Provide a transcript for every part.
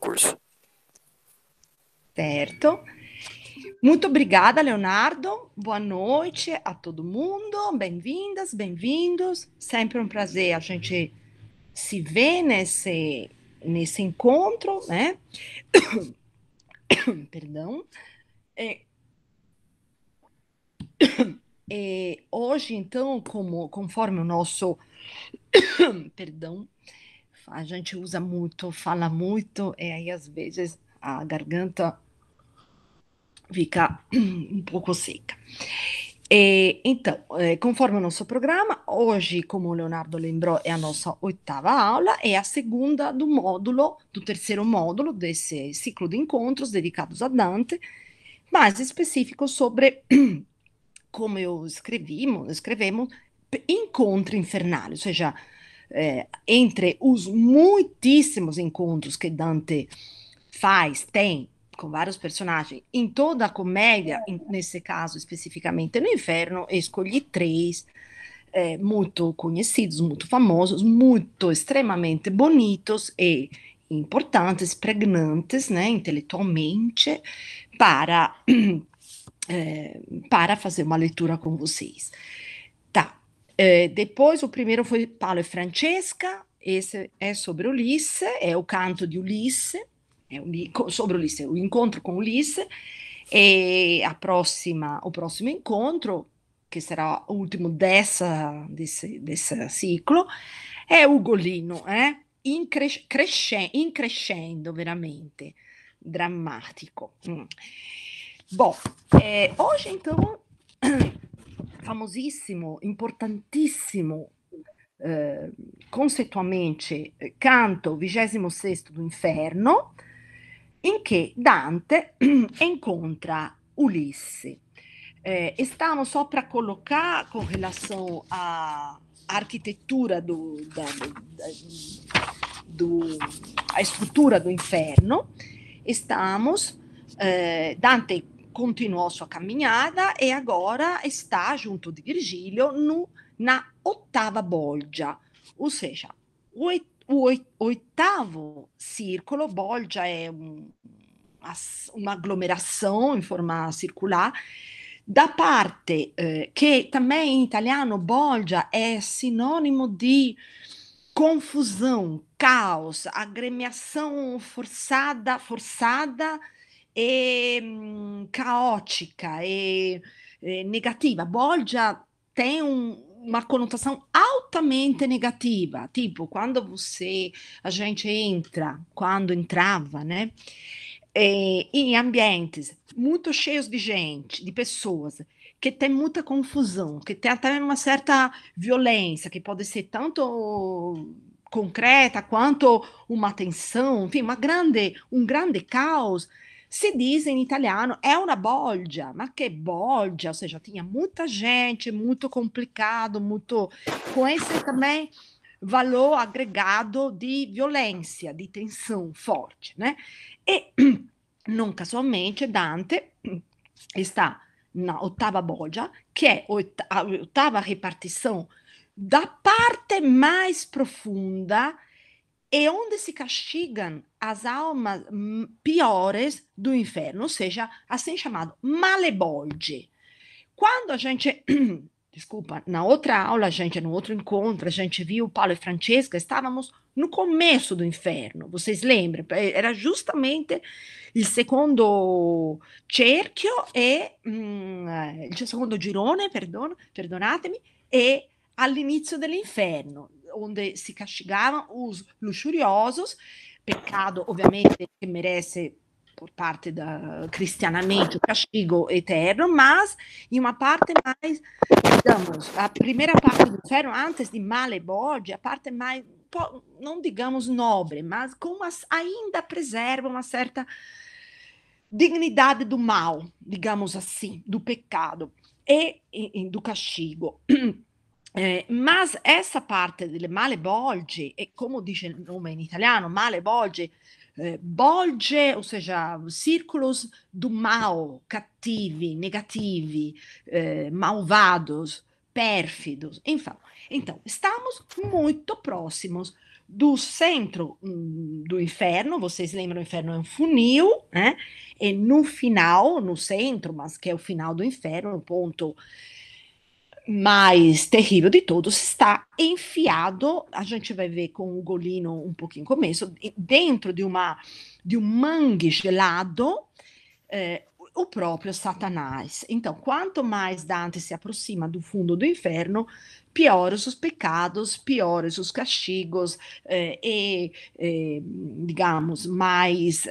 curso. Certo. Muito obrigada, Leonardo. Boa noite a todo mundo. Bem-vindas, bem-vindos. Sempre um prazer a gente se ver nesse, nesse encontro, né? Perdão. É, é... hoje, então, como, conforme o nosso perdão, a gente usa muito, fala muito, e aí às vezes a garganta fica um pouco seca. E, então, eh, conforme o nosso programa, hoje, como o Leonardo lembrou, é a nossa oitava aula, é a segunda do módulo, do terceiro módulo desse ciclo de encontros dedicados a Dante, mais específico sobre, como eu escrevi, escrevemos, encontro infernal, ou seja, é, entre os muitíssimos encontros que Dante faz, tem com vários personagens, em toda a comédia, em, nesse caso especificamente no Inferno, escolhi três é, muito conhecidos, muito famosos, muito extremamente bonitos e importantes, pregnantes, né, intelectualmente, para, é, para fazer uma leitura com vocês. É, eh, depois, o primeiro foi Paulo e Francesca, esse é sobre Ulisse, é o canto de Ulisse, é o, sobre Ulisse, o encontro com Ulisse, e a próxima, o próximo encontro, que sarà l'ultimo dessa, desse, desse ciclo, è Ugolino, eh? in, cres- cresce- in crescendo veramente, drammatico. Mm. Bom, é, hoje então famosíssimo, importantíssimo eh, concettualmente eh, canto 26 do Inferno, em que Dante encontra Ulisse. estamos eh, só para colocar com relação à arquitetura do, da, do, do a estrutura do inferno, estamos eh, Dante continuou sua caminhada e agora está junto de Virgílio no, na oitava bolgia, ou seja, o oitavo círculo, bolgia é um, uma aglomeração em forma circular, da parte eh, che também em italiano bolgia é sinônimo de confusão, caos, agremiação forçada, forçada e hum, caótica e, e eh, negativa. Bolgia tem um, uma conotação altamente negativa, tipo quando você a gente entra, quando entrava, né? E, eh, em ambientes muito cheios de gente, de pessoas que tem muita confusão, que tem até uma certa violência, que pode ser tanto concreta quanto uma tensão, enfim, uma grande, um grande caos se diz em italiano é uma bolgia, mas que bolgia, ou seja, tinha muita gente, muito complicado, muito com esse também valor agregado de violência, de tensão forte, né? E não casualmente Dante está na oitava bolgia, que é a oitava repartição da parte mais profunda e é onde se castigam as almas hum, piores do inferno, ou seja, assim chamado malebolge. Quando a gente, desculpa, na outra aula, a gente, no outro encontro, a gente viu Paulo e Francesca, estávamos no começo do inferno, vocês lembram? Eh, era justamente o segundo cerchio e hum, eh, il secondo girone, perdono, perdonatemi, e all'inizio dell'inferno onde se castigavam os luxuriosos, pecado ovviamente que merece por parte do cristianamente o castigo eterno, mas em uma parte mais, digamos, a primeira parte do inferno, antes de Male a parte mais, não digamos nobre, mas com as, ainda preserva uma certa dignidade do mal, digamos assim, do pecado e, e do castigo. Eh, mas essa parte delle male bolge, e come dice il nome in italiano, male bolge, ou eh, bolge, ossia do mal, cattivi, negativi, eh, malvados, pérfidos. Enfim, então, estamos muito próximos do centro mm, do inferno, vocês lembram, o inferno é um funil, né? E no final, no centro, mas que é o final do inferno, o ponto mais terrível de todos está enfiado, a gente vai ver com o Golino um pouquinho começo, dentro de, uma, de um mangue gelado, eh, o próprio Satanás. Então, quanto mais Dante se aproxima do fundo do inferno, piores os pecados, piores os castigos eh, e, eh, digamos, mais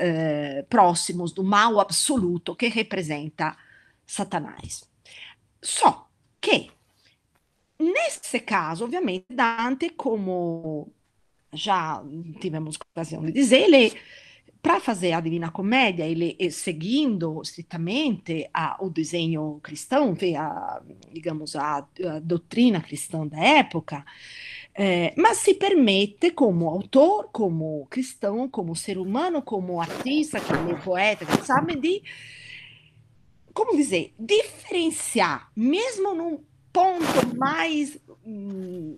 próximos do mal absoluto que representa Satanás. Só que Nesse caso, ovviamente, Dante, como já tivemos ocasião de dizer, ele para fazer a Divina Comédia, ele eh, seguindo estritamente a, o desenho cristão, a, digamos, a, a, doutrina cristã da época, é, mas se permite, como autor, como cristão, como ser humano, como artista, como poeta, sabe, de, como dizer, diferenciar, mesmo num ponto mais hum,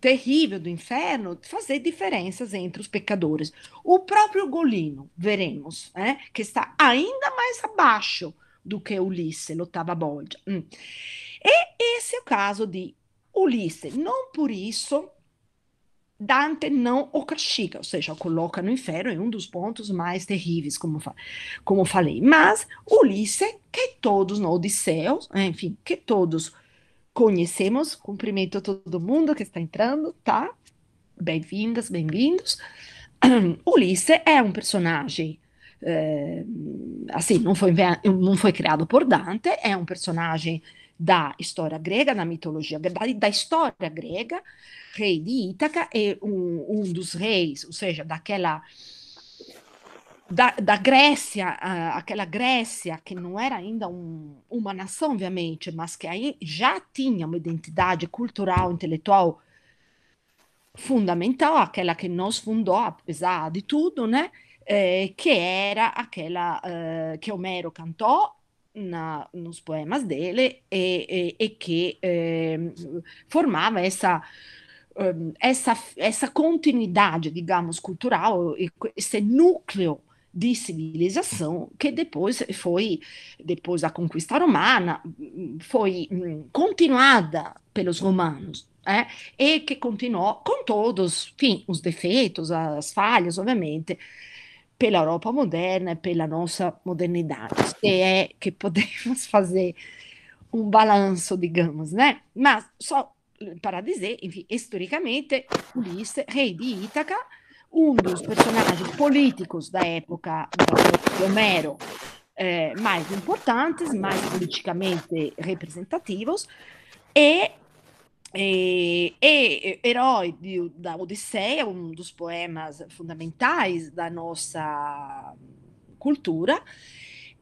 terrível do inferno fazer diferenças entre os pecadores. O próprio Golino, veremos, né, que está ainda mais abaixo do que Ulisse, l'ottava bolgia. Hum. E esse é o caso de Ulisse. Não por isso Dante não o castiga, ou seja, o coloca no inferno, é um dos pontos mais terríveis, como, fa como falei. Mas Ulisses, que todos no Odisseu, né, enfim, que todos conhecemos, cumprimento todo mundo que está entrando, tá? Bem-vindas, bem-vindos. Ulisses é um personagem é, assim, não foi, não foi criado por Dante, é um personagem da história grega, na mitologia da, da história grega, rei de Ítaca, é um, um dos reis, ou seja, daquela da, da, Grécia, aquela Grécia que não era ainda um, uma nação, obviamente, mas que aí já tinha uma identidade cultural, intelectual fundamental, aquela que nos fundou, apesar de tudo, né? é que era aquela eh, que Homero cantou na, nos poemas dele e, e, e che eh, formava essa, um, ehm, essa, essa continuidade, digamos, cultural, esse núcleo de civilização que depois foi, depois da conquista romana, foi hum, continuada pelos romanos. É, e que continuou com todos enfim, os defeitos, as falhas, obviamente, per l'Europa moderna e per la nostra modernità. Se è che potremmo fare un balanço, digamos, né? Ma so, il paradisè, e storicamente, Ulisse, re di Itaca, un dos personaggi políticos da época de Homero eh, mais importantes, mais politicamente representativos, e Eh, e herói de, da Odisseia, um dos poemas fundamentais da nossa cultura,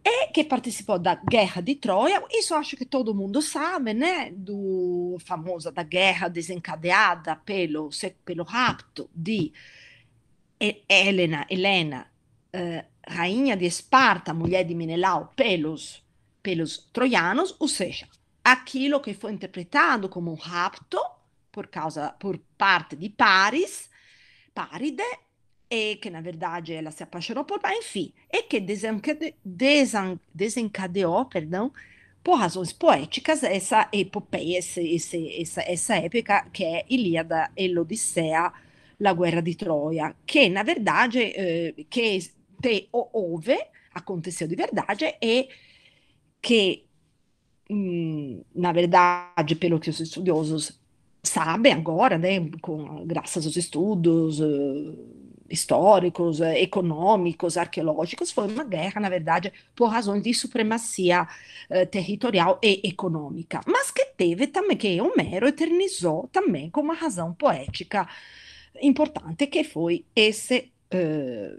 e que participou da Guerra de Troia. Isso acho que todo mundo sabe, né? Do famosa da guerra desencadeada pelo pelo rapto de Helena, Helena, eh, rainha de Esparta, mulher de Menelau, pelos pelos troianos, ou seja, aquilo che foi interpretato come un rapto por causa por parte di Paris, Paride, e che na verdade ela se apaixonou por, enfim, e que desencade, desen, desencadeou, perdão, por razões poéticas, essa epopeia, esse, esse, essa, essa época que é Ilíada e l'Odissea, la guerra di Troia, che na verdade, eh, che te, houve, aconteceu de verdade, e que na verdade, pelo que os estudiosos sabem agora, né, com, graças aos estudos eh, históricos, eh, econômicos, arqueológicos, foi uma guerra, na verdade, por razões de supremacia eh, territorial e econômica, mas que teve também, que Homero eternizou também com uma razão poética importante, que foi esse eh,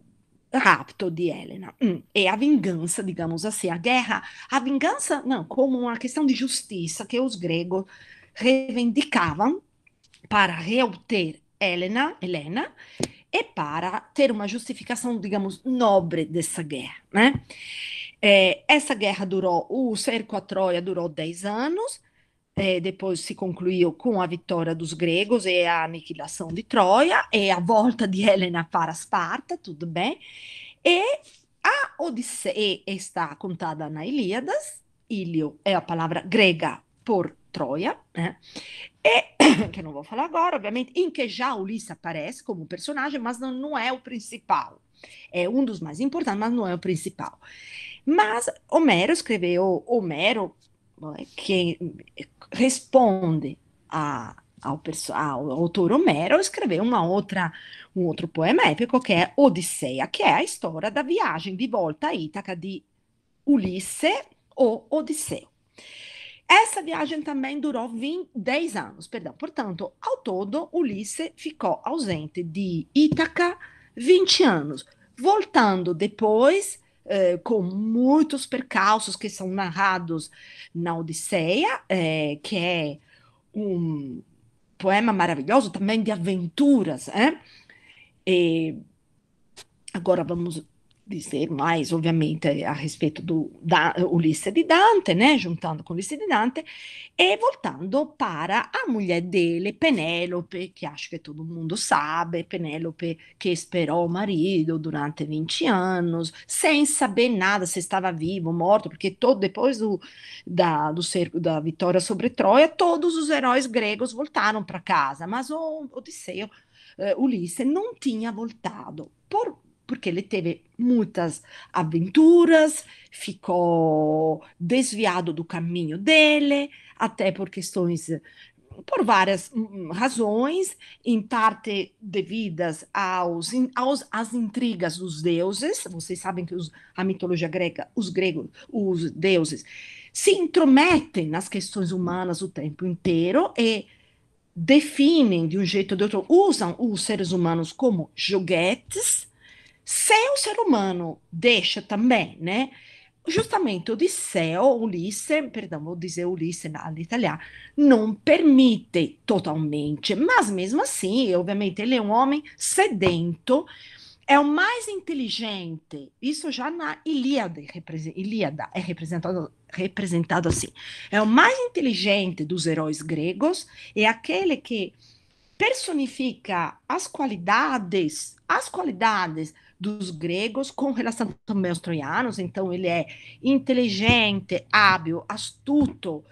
rapto de Helena. Mm. e é a vingança, digamos assim, a guerra, a vingança, não, como uma questão de justiça que os gregos reivindicavam para reobter Helena, Helena e para ter uma justificação, digamos, nobre dessa guerra, né? É, essa guerra durou, o cerco à Troia durou 10 anos, é, depois se concluiu com a vitória dos gregos e é a aniquilação de Troia, e é a volta de Helena para Esparta, tudo bem. E a Odisseia está contada na Ilíadas, Ilio é a palavra grega por Troia, né? E, que não vou falar agora, obviamente, em que já Ulisses aparece como personagem, mas não, não é o principal. É um dos mais importantes, mas não é o principal. Mas Homero escreveu, Homero é, que responde a, ao, ao, autor Homero a escrever uma outra, um outro poema épico que é Odisseia, que é a história da viagem de volta a Ítaca de Ulisse ou Odisseu. Essa viagem também durou 20, 10 anos, perdão. Portanto, ao todo, Ulisse ficou ausente de Ítaca 20 anos, voltando depois é, com muitos percalços que são narrados na Odisseia, é, que é um poema maravilhoso também de aventuras. Né? E agora vamos dizer mais, obviamente a respeito do da, Ulisse Dante, né? juntando com Ulisse de Dante, e voltando para a mulher dele, Penélope, que acho que todo mundo sabe, Penélope que esperou o marido durante 20 anos, sem saber nada se estava vivo ou morto, porque todo, depois do, da, do cerco, da vitória sobre Troia, todos os heróis gregos voltaram para casa, mas o Odisseu, Ulisses eh, Ulisse, não tinha voltado. Por porque ele teve muitas aventuras, ficou desviado do caminho dele, até por questões por várias hum, hum, razões, em parte devidas aos, aos às intrigas dos deuses. Vocês sabem que os, a mitologia grega, os gregos, os deuses se intrometem nas questões humanas o tempo inteiro e definem de um jeito ou de outro, usam os seres humanos como joguetes Céu, ser humano, deixa também, né? Justamente o Odisseu, Ulisse, perdão, vou dizer Ulisse all'italiano, não permite totalmente, mas mesmo assim, obviamente, ele é um homem sedento, é o mais inteligente. Isso já na é Ilíada, é representado, representado assim. É o mais inteligente dos heróis gregos, é aquele que personifica as qualidades, as qualidades dos gregos com relação também aos troianos, então ele é inteligente, hábil, astuto,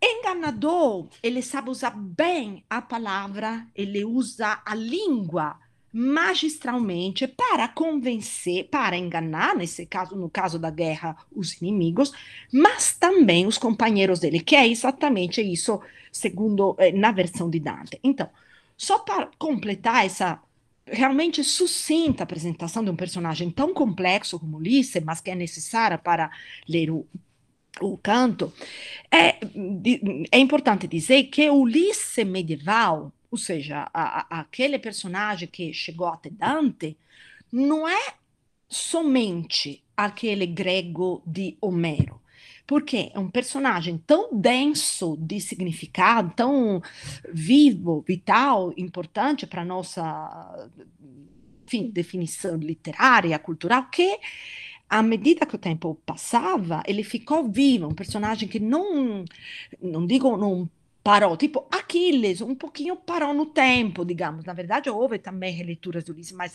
enganador, ele sabe usar bem a palavra, ele usa a língua magistralmente para convencer, para enganar, nesse caso, no caso da guerra, os inimigos, mas também os companheiros dele, que é exatamente isso, segundo eh, na versão de Dante. Então, só para completar essa realmente sucinta a apresentação de um personagem tão complexo como Ulisses, mas que é necessária para ler o, o canto, é, é importante dizer que Ulisses medieval, ou seja, a, a, aquele personagem que chegou até Dante, não é somente aquele grego de Homero porque é um personagem tão denso de significado, tão vivo, vital, importante para a nossa enfim, definição literária, cultural, que à medida que o tempo passava, ele ficou vivo, é um personagem que não, não digo não parou tipo Aquiles um pouquinho parou no tempo, digamos. Na verdade, houve também releituras do Ulisses mas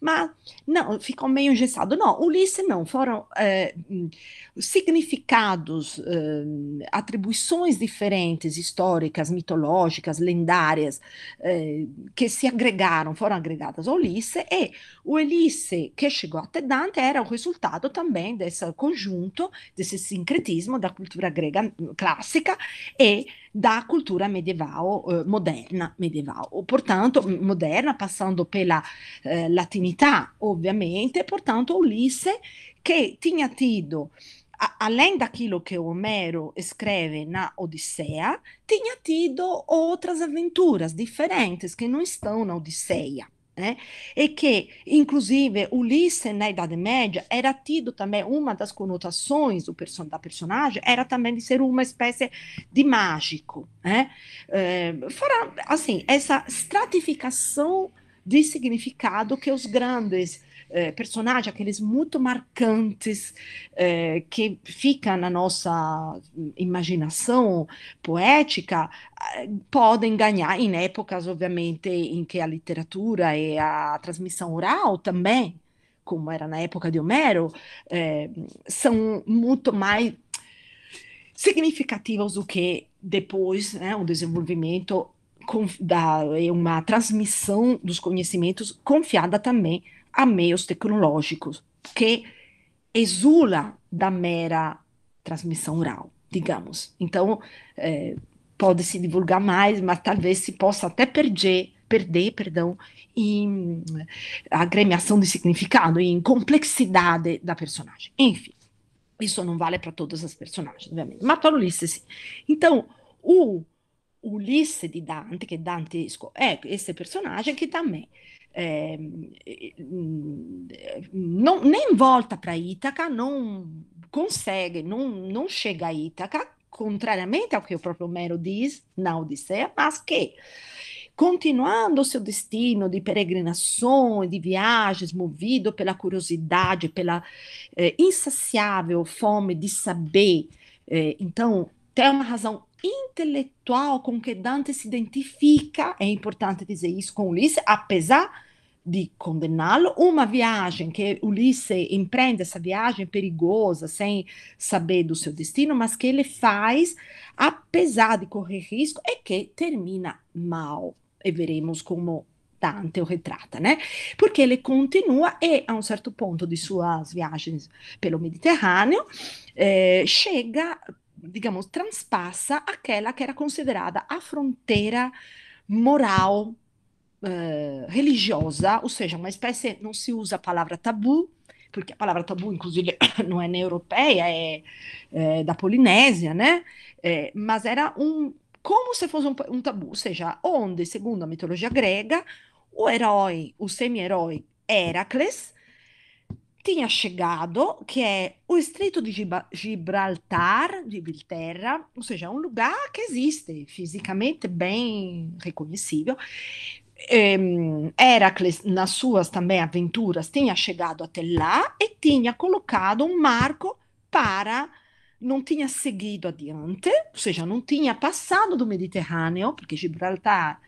mas não, ficou meio engessado. Não, Ulisses não, foram eh, significados, eh, atribuições diferentes, históricas, mitológicas, lendárias, eh, que se agregaram, foram agregadas a Ulisses, e o Ulisses que chegou até Dante era o resultado também desse conjunto, desse sincretismo da cultura grega clássica e da cultura medievao, eh, moderna medievao, portanto moderna passando per la eh, latinità ovviamente, portanto Ulisse che tinha tido, além daquilo che Homero escreve na Odisseia, tinha tido outras aventuras diferentes che non estão na Odisseia. Né? E que, inclusive, Ulisse na Idade Média era tido também, uma das conotações do da personagem era também de ser uma espécie de mágico. Né? É, fora, assim, essa stratificação de significado que os grandes eh, personagens aqueles muito marcantes eh, que ficam na nossa imaginação poética, eh, podem ganhar em épocas, obviamente, em que a literatura e a transmissão oral também, como era na época de Homero, são muito mais significativas do que depois né, o desenvolvimento da, uma transmissão dos conhecimentos confiada também a meios tecnológicos, que exula da mera transmissão oral, digamos. Então, é, pode se divulgar mais, mas talvez se possa até perder, perder, perdão, em hum, agremiação de significado, em complexidade da personagem. Enfim, isso não vale para todas as personagens, obviamente. Mas para Ulisses, sim. Então, o Ulisse de Dante, que Dante é esse personagem que também não, é, hum, é, nem volta para Ítaca, não consegue, não, não chega a Ítaca, contrariamente ao que o próprio Homero diz na Odisseia, mas que, continuando seu destino de peregrinações, de viagens, movido pela curiosidade, pela eh, insaciável fome de saber, eh, então, tem uma razão intelectual com que Dante se identifica, é importante dizer isso com Ulisses, apesar di condená lo Uma viagem que Ulisse empreende, essa viagem perigosa, sem saber do seu destino, mas que ele faz, apesar de correr risco, e que termina mal. E veremos como Dante o retrata, né? Porque ele continua e a um certo ponto de suas viagens pelo Mediterrâneo, eh, chega, digamos, transpassa aquela que era considerada a fronteira moral eh, religiosa, ou seja, uma espécie, não se usa a palavra tabu, porque a palavra tabu, inclusive, não é nem europeia, é, é da Polinésia, né? É, mas era um, como se fosse um, um, tabu, ou seja, onde, segundo a mitologia grega, o herói, o semi-herói Heracles, tinha chegado, que é o Estreito de Gibraltar, de Inglaterra, ou seja, é um lugar que existe fisicamente bem reconhecível, Ehm, Heracles, nas suas também aventuras, tinha chegado até lá e tinha colocado um marco para. Não tinha seguido adiante, ou seja, não tinha passado do Mediterrâneo, porque Gibraltar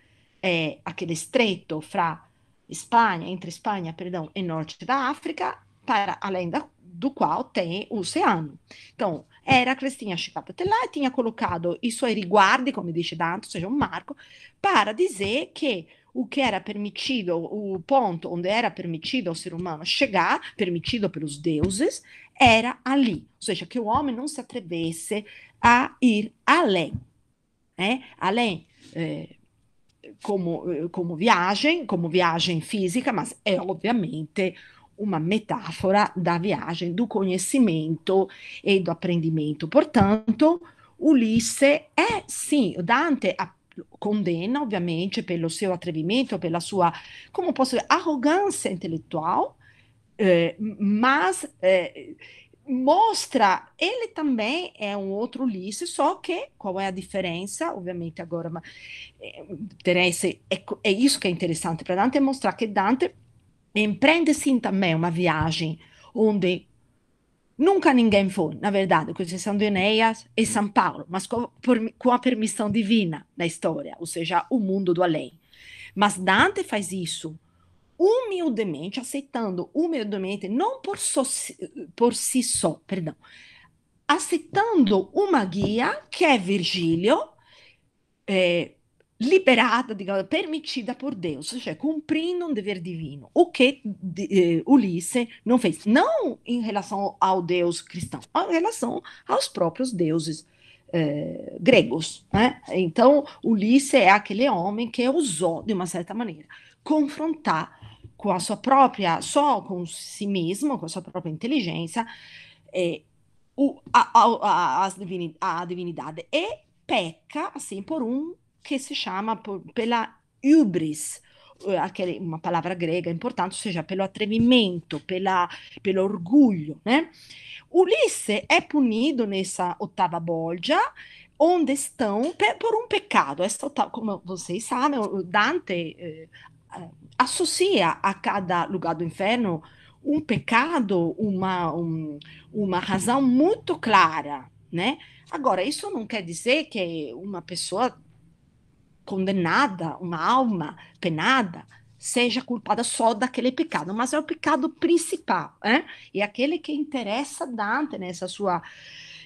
é aquele estreito fra Espanha, entre Espanha, perdão, e norte da África, para além da, do qual tem o oceano. Então, Heracles tinha chegado até lá e tinha colocado os seus riguardi, come dice Dante, ou seja, um marco, para dizer que o que era permitido, o ponto onde era permitido ao ser humano chegar, permitido pelos deuses, era ali. Ou seja, que o homem não se atrevesse a ir além. Né? Além. É, como, como viagem, como viagem física, mas é obviamente uma metáfora da viagem, do conhecimento e do aprendimento. Portanto, Ulisse é sim, Dante condena, ovviamente, pelo seu atrevimento, pela sua, como posso dizer, arrogância intelectual, eh, mas eh, mostra, ele também é um outro Ulisse, só que qual é a diferença? Ovviamente agora, mas, eh, é, é isso que é interessante para Dante, é mostrar que Dante empreende sim também uma viagem onde Nunca ninguém foi, na verdade, com exceção de Enéas e São Paulo, mas com, por, com a permissão divina da história, ou seja, o mundo do além. Mas Dante faz isso humildemente, aceitando humildemente, não por, so, por si só, perdão, aceitando uma guia que é Virgílio, é, liberada, digamos, permitida por Deus, seja, cumprindo um dever divino, o que eh, Ulisses não fez, não em relação ao Deus cristão, em relação aos próprios deuses eh, gregos. Né? Então, Ulisses é aquele homem que ousou, de uma certa maneira, confrontar com a sua própria, só com si mesmo, com a sua própria inteligência, eh, o, a, a, a, a, divinidade, e peca, assim, por um que se chama pela hubris, eh, uma palavra grega importante, ou seja, pelo atrevimento, pela, pelo orgulho. Né? Ulisse é punido nessa oitava bolgia, onde estão por um pecado. Esta, como vocês sabem, Dante eh, associa a cada lugar do inferno um pecado, uma, um, uma razão muito clara, né? Agora, isso não quer dizer que uma pessoa condenada, uma alma penada, seja culpada só daquele pecado, mas é o pecado principal, hein? Né? e aquele que interessa Dante nessa sua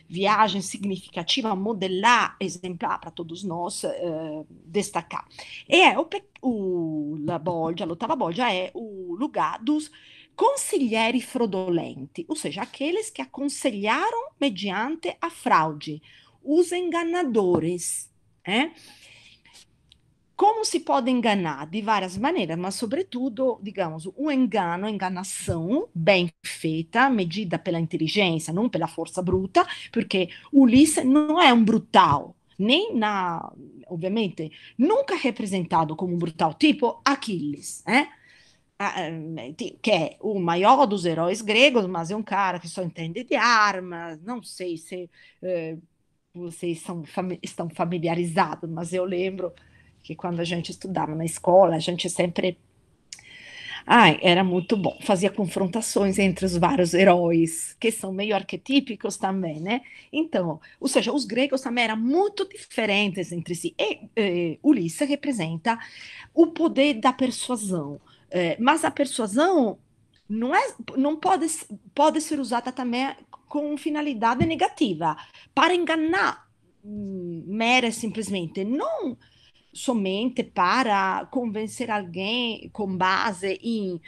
viagem significativa, modelar, exemplar para todos nós, eh, destacar. E é o, o la Bolgia, l'ottava Bolgia é o lugar dos conselheiri fraudolenti, ou seja, aqueles que aconselharam mediante a fraude, os enganadores, né? Como se pode enganar? De várias maneiras, mas, sobretudo, digamos, o um engano, enganação bem feita, medida pela inteligência, não pela força bruta, porque Ulisses não é um brutal, nem na, obviamente, nunca representado como um brutal, tipo Aquiles, né? Ah, eh, que é o maior dos heróis gregos, mas é um cara que só entende de armas, não sei se eh, vocês são, estão familiarizados, mas eu lembro que quando a gente estudava na escola, a gente sempre. Ai, era muito bom. Fazia confrontações entre os vários heróis, que são meio arquetípicos também, né? Então, ou seja, os gregos também eram muito diferentes entre si. E, e Ulisses representa o poder da persuasão. É, mas a persuasão não, é, não pode, pode ser usada também com finalidade negativa, para enganar hum, mera simplesmente, não somente para convencer alguém com base em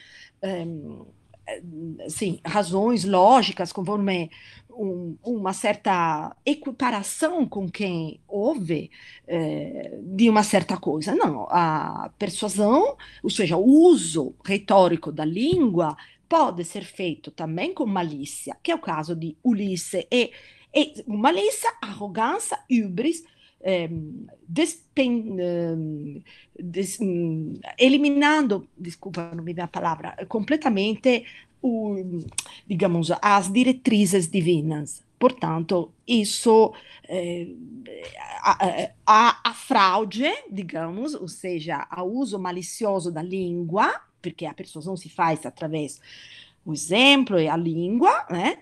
assim, razões lógicas, conforme um, uma certa equiparação com quem ouve eh, de uma certa coisa. Não, a persuasão, ou seja, o uso retórico da língua pode ser feito também com malícia, que é o caso de Ulisse e, e malícia, arrogância, hubris, Ehm, despen, ehm, des, mm, eliminando, desculpa, não me dá a palavra, completamente, o, digamos, as diretrizes divinas. Portanto, isso é, a, a, a fraude, digamos, ou seja, ao uso malicioso da língua, porque a persuasão se faz através do exemplo e a língua, né?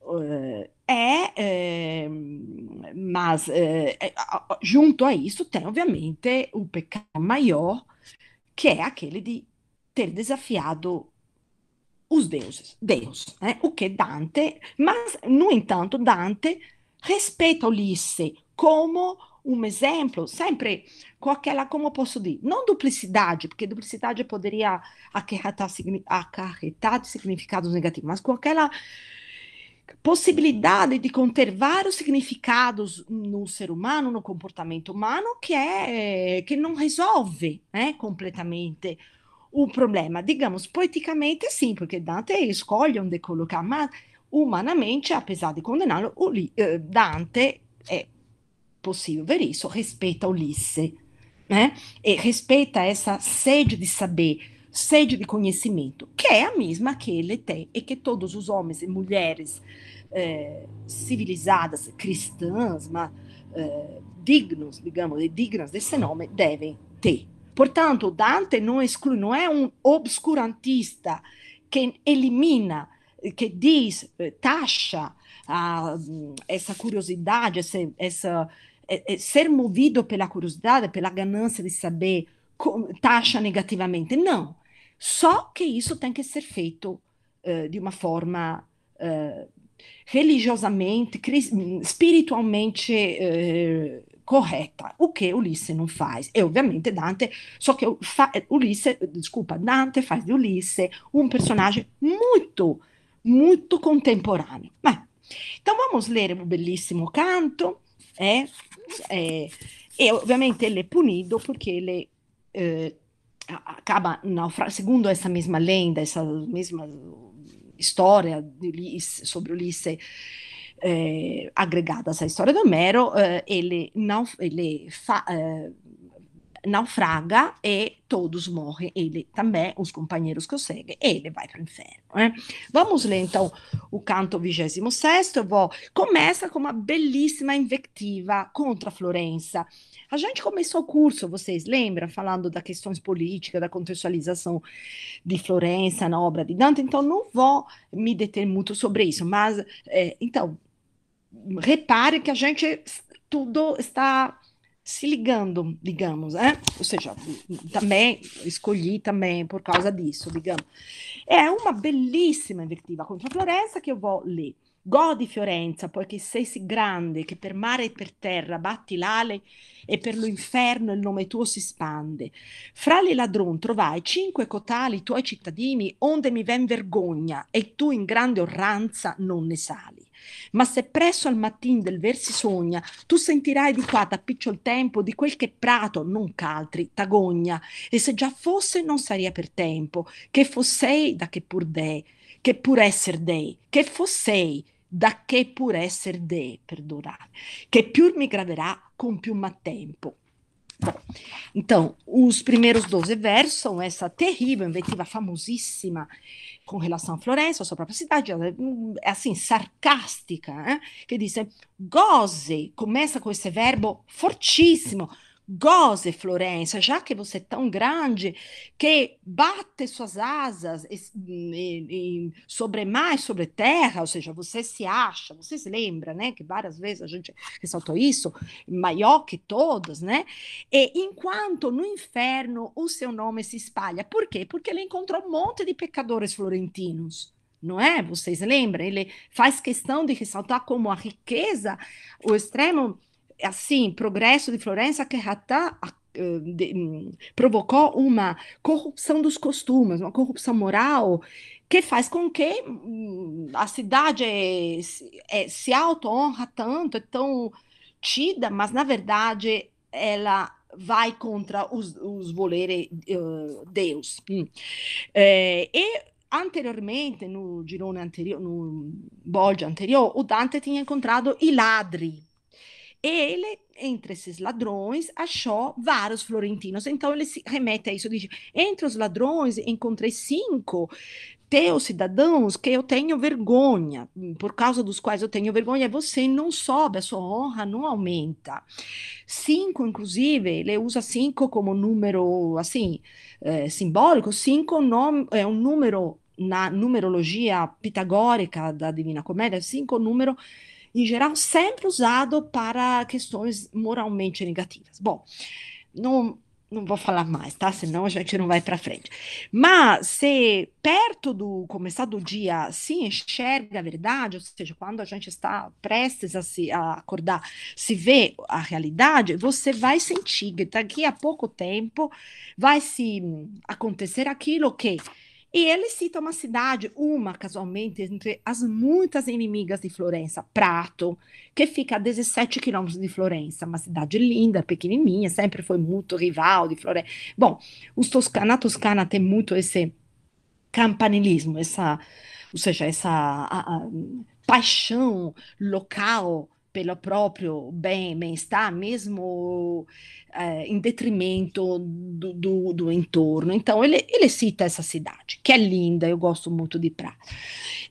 Uh, é, eh, mas eh, eh, junto a isso tem obviamente o um pecado maior, que é aquele de ter desafiado os deuses, Deus, né? o que Dante, mas no entanto Dante respeita Ulisse como um exemplo, sempre com aquela, como posso dizer, não duplicidade, porque duplicidade poderia acarretar, acarretar significados negativos, mas com aquela possibilidade de conter vários significados no ser humano, no comportamento humano, que é que não resolve né, completamente o problema. Digamos, poeticamente, é sim, porque Dante escolhe onde colocar, mas umanamente, apesar de condená-lo, eh, Dante é possível ver isso, respeita Ulisse, né? E respeita essa sede de saber sede de conhecimento, que é a mesma que ele tem e que todos os homens e mulheres eh, civilizadas, cristãs, mas eh, dignos, digamos, e dignas desse nome, devem ter. Portanto, Dante não exclui, não é um obscurantista que elimina, que diz, eh, taxa a, essa curiosidade, essa, essa ser movido pela curiosidade, pela ganância de saber, taxa negativamente. Não. Só que isso tem que ser feito uh, de uma forma uh, religiosamente, espiritualmente uh, correta, o que Ulisse não faz. E é, obviamente Dante, só que Ulisse, desculpa, Dante faz de Ulisse um personagem muito, muito contemporâneo. Mas, então vamos ler o belíssimo canto, é, é, e obviamente ele é punido porque ele acaba segundo essa mesma lenda, essa mesma história Ulisse, sobre Ulisse é, eh, agregada a essa história do Homero, é, ele, nauf... ele fa... é, naufraga e todos morrem, ele também, os companheiros que o seguem, ele vai para o inferno. Né? Vamos ler então o canto 26, vou... começa com uma belíssima invectiva contra Florença, a gente começou o curso, vocês lembram, falando das questões políticas, da contextualização de Florença na obra de Dante, então não vou me deter muito sobre isso, mas, é, então, repare que a gente tudo está se ligando, digamos, né? Ou seja, também escolhi também por causa disso, digamos. É uma belíssima invectiva contra Florença que eu vou ler. Godi Fiorenza, poiché sei sì grande che per mare e per terra batti l'ale e per lo inferno il nome tuo si spande. Fra le ladron trovai cinque cotali tuoi cittadini, onde mi ven vergogna e tu in grande orranza non ne sali. Ma se presso al mattin del ver si sogna, tu sentirai di qua da picciol tempo di quel che prato, non caltri, t'agogna, e se già fosse non saria per tempo, che fossei da che pur dei, che pur esser dei, che fossei, da che pur essere de, perdonare, che più mi graverà con più tempo. então, os primeiros 12 versos são essa terrível inventiva famosíssima com relação a Florença, a sua própria cidade, assim, sarcástica, né? que diz goze, começa com esse verbo fortíssimo, Goze, Florença, já que você é tão grande, que bate suas asas e, hum, e, sobre mar e sobre terra, ou seja, você se acha, você se lembra, né, que várias vezes a gente ressaltou isso, maior que todas, né? E enquanto no inferno o seu nome se espalha. Por quê? Porque ele encontrou um monte de pecadores florentinos não é? Vocês lembram? Ele faz questão de ressaltar como a riqueza, o extremo assim, progresso de Florença que Ratá ah, de, provocou uma corrupção dos costumes, uma corrupção moral que faz com que hum, a cidade eh, eh, se auto-honra tanto, é tão tida, mas na verdade ela vai contra os, os volere uh, eh, Deus. Hum. É, e anteriormente, no girone anterior, no bode anterior, o Dante tinha encontrado i ladri, ele, entre esses ladrões, achou vários florentinos. Então, ele se remete a isso, diz, entre os ladrões, encontrei cinco teus cidadãos que eu tenho vergonha, por causa dos quais eu tenho vergonha, você não sobe, a sua honra não aumenta. Cinco, inclusive, ele usa cinco como número, assim, é, simbólico, cinco é um número na numerologia pitagórica da Divina Comédia, cinco número em geral, sempre usado para questões moralmente negativas. Bom, não, não vou falar mais, tá? Senão a gente não vai para frente. Mas se perto do começar do dia se enxerga a verdade, ou seja, quando a gente está prestes a se a acordar, se vê a realidade, você vai sentir que daqui a pouco tempo vai se acontecer aquilo que e ele cita uma cidade, uma casualmente, entre as muitas inimigas de Florença, Prato, que fica a 17 quilômetros de Florença, uma cidade linda, pequenininha, sempre foi muito rival de Florença. Bom, Tosca na Toscana tem muito esse campanilismo, essa, ou seja, essa a, a, paixão local pelo próprio bem-estar, mesmo é, em detrimento do, do, do, entorno. Então, ele, ele cita essa cidade, que é linda, eu gosto muito de Prata.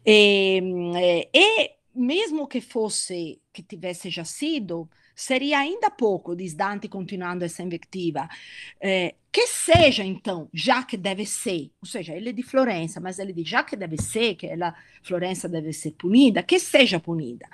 E, eh, eh, e mesmo que fosse, que tivesse já sido seria ainda pouco, diz Dante, continuando essa invectiva. É, que seja, então, já que deve ser, ou seja, ele é de Florença, mas ele diz já que deve ser, que ela, Florença deve ser punida, que seja punida.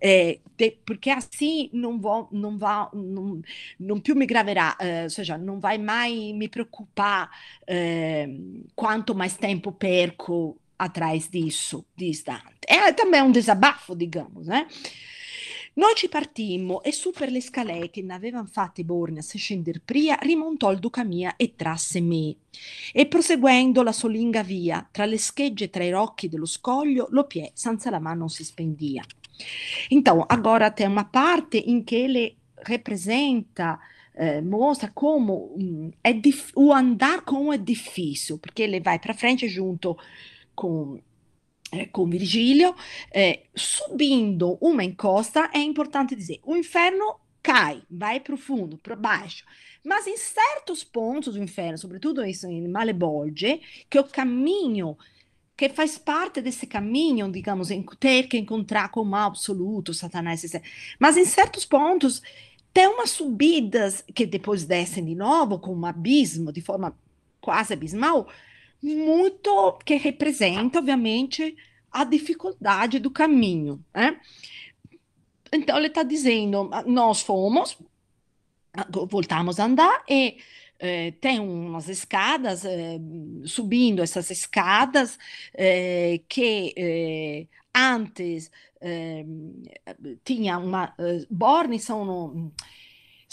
É, de, porque assim não, vou, não, vá, não, não più me graverá, é, ou seja, não vai mais me preocupar é, quanto mais tempo perco atrás disso, diz Dante. É também é um desabafo, digamos, né? Noi ci partimmo e su per le scale che n'avevan fatte Borne a se scender pria, rimontò il duca mia e trasse me. E proseguendo la solinga via, tra le schegge e tra i rocchi dello scoglio, lo pie senza la mano si spendia. Então, agora tem una parte in che le rappresenta, eh, mostra come mm, è é o andare come è difficile, perché le vai para frente giunto con com Virgílio, eh, eh subindo uma encosta, é importante dizer, o inferno cai, vai para o fundo, para baixo. Mas em certos pontos do inferno, sobretudo em Malebolge, que é o caminho que faz parte desse caminho, digamos, em ter que encontrar com o mal absoluto, Satanás, etc. Mas em certos pontos tem umas subidas que depois descem de novo com um abismo, de forma quase abismal, muito que representa, obviamente, a dificuldade do caminho. Né? Então ele está dizendo: ah, nós fomos, ah, voltamos a andar e eh, tem umas escadas, eh, subindo essas escadas eh, que antes tinha uma. borne são. No,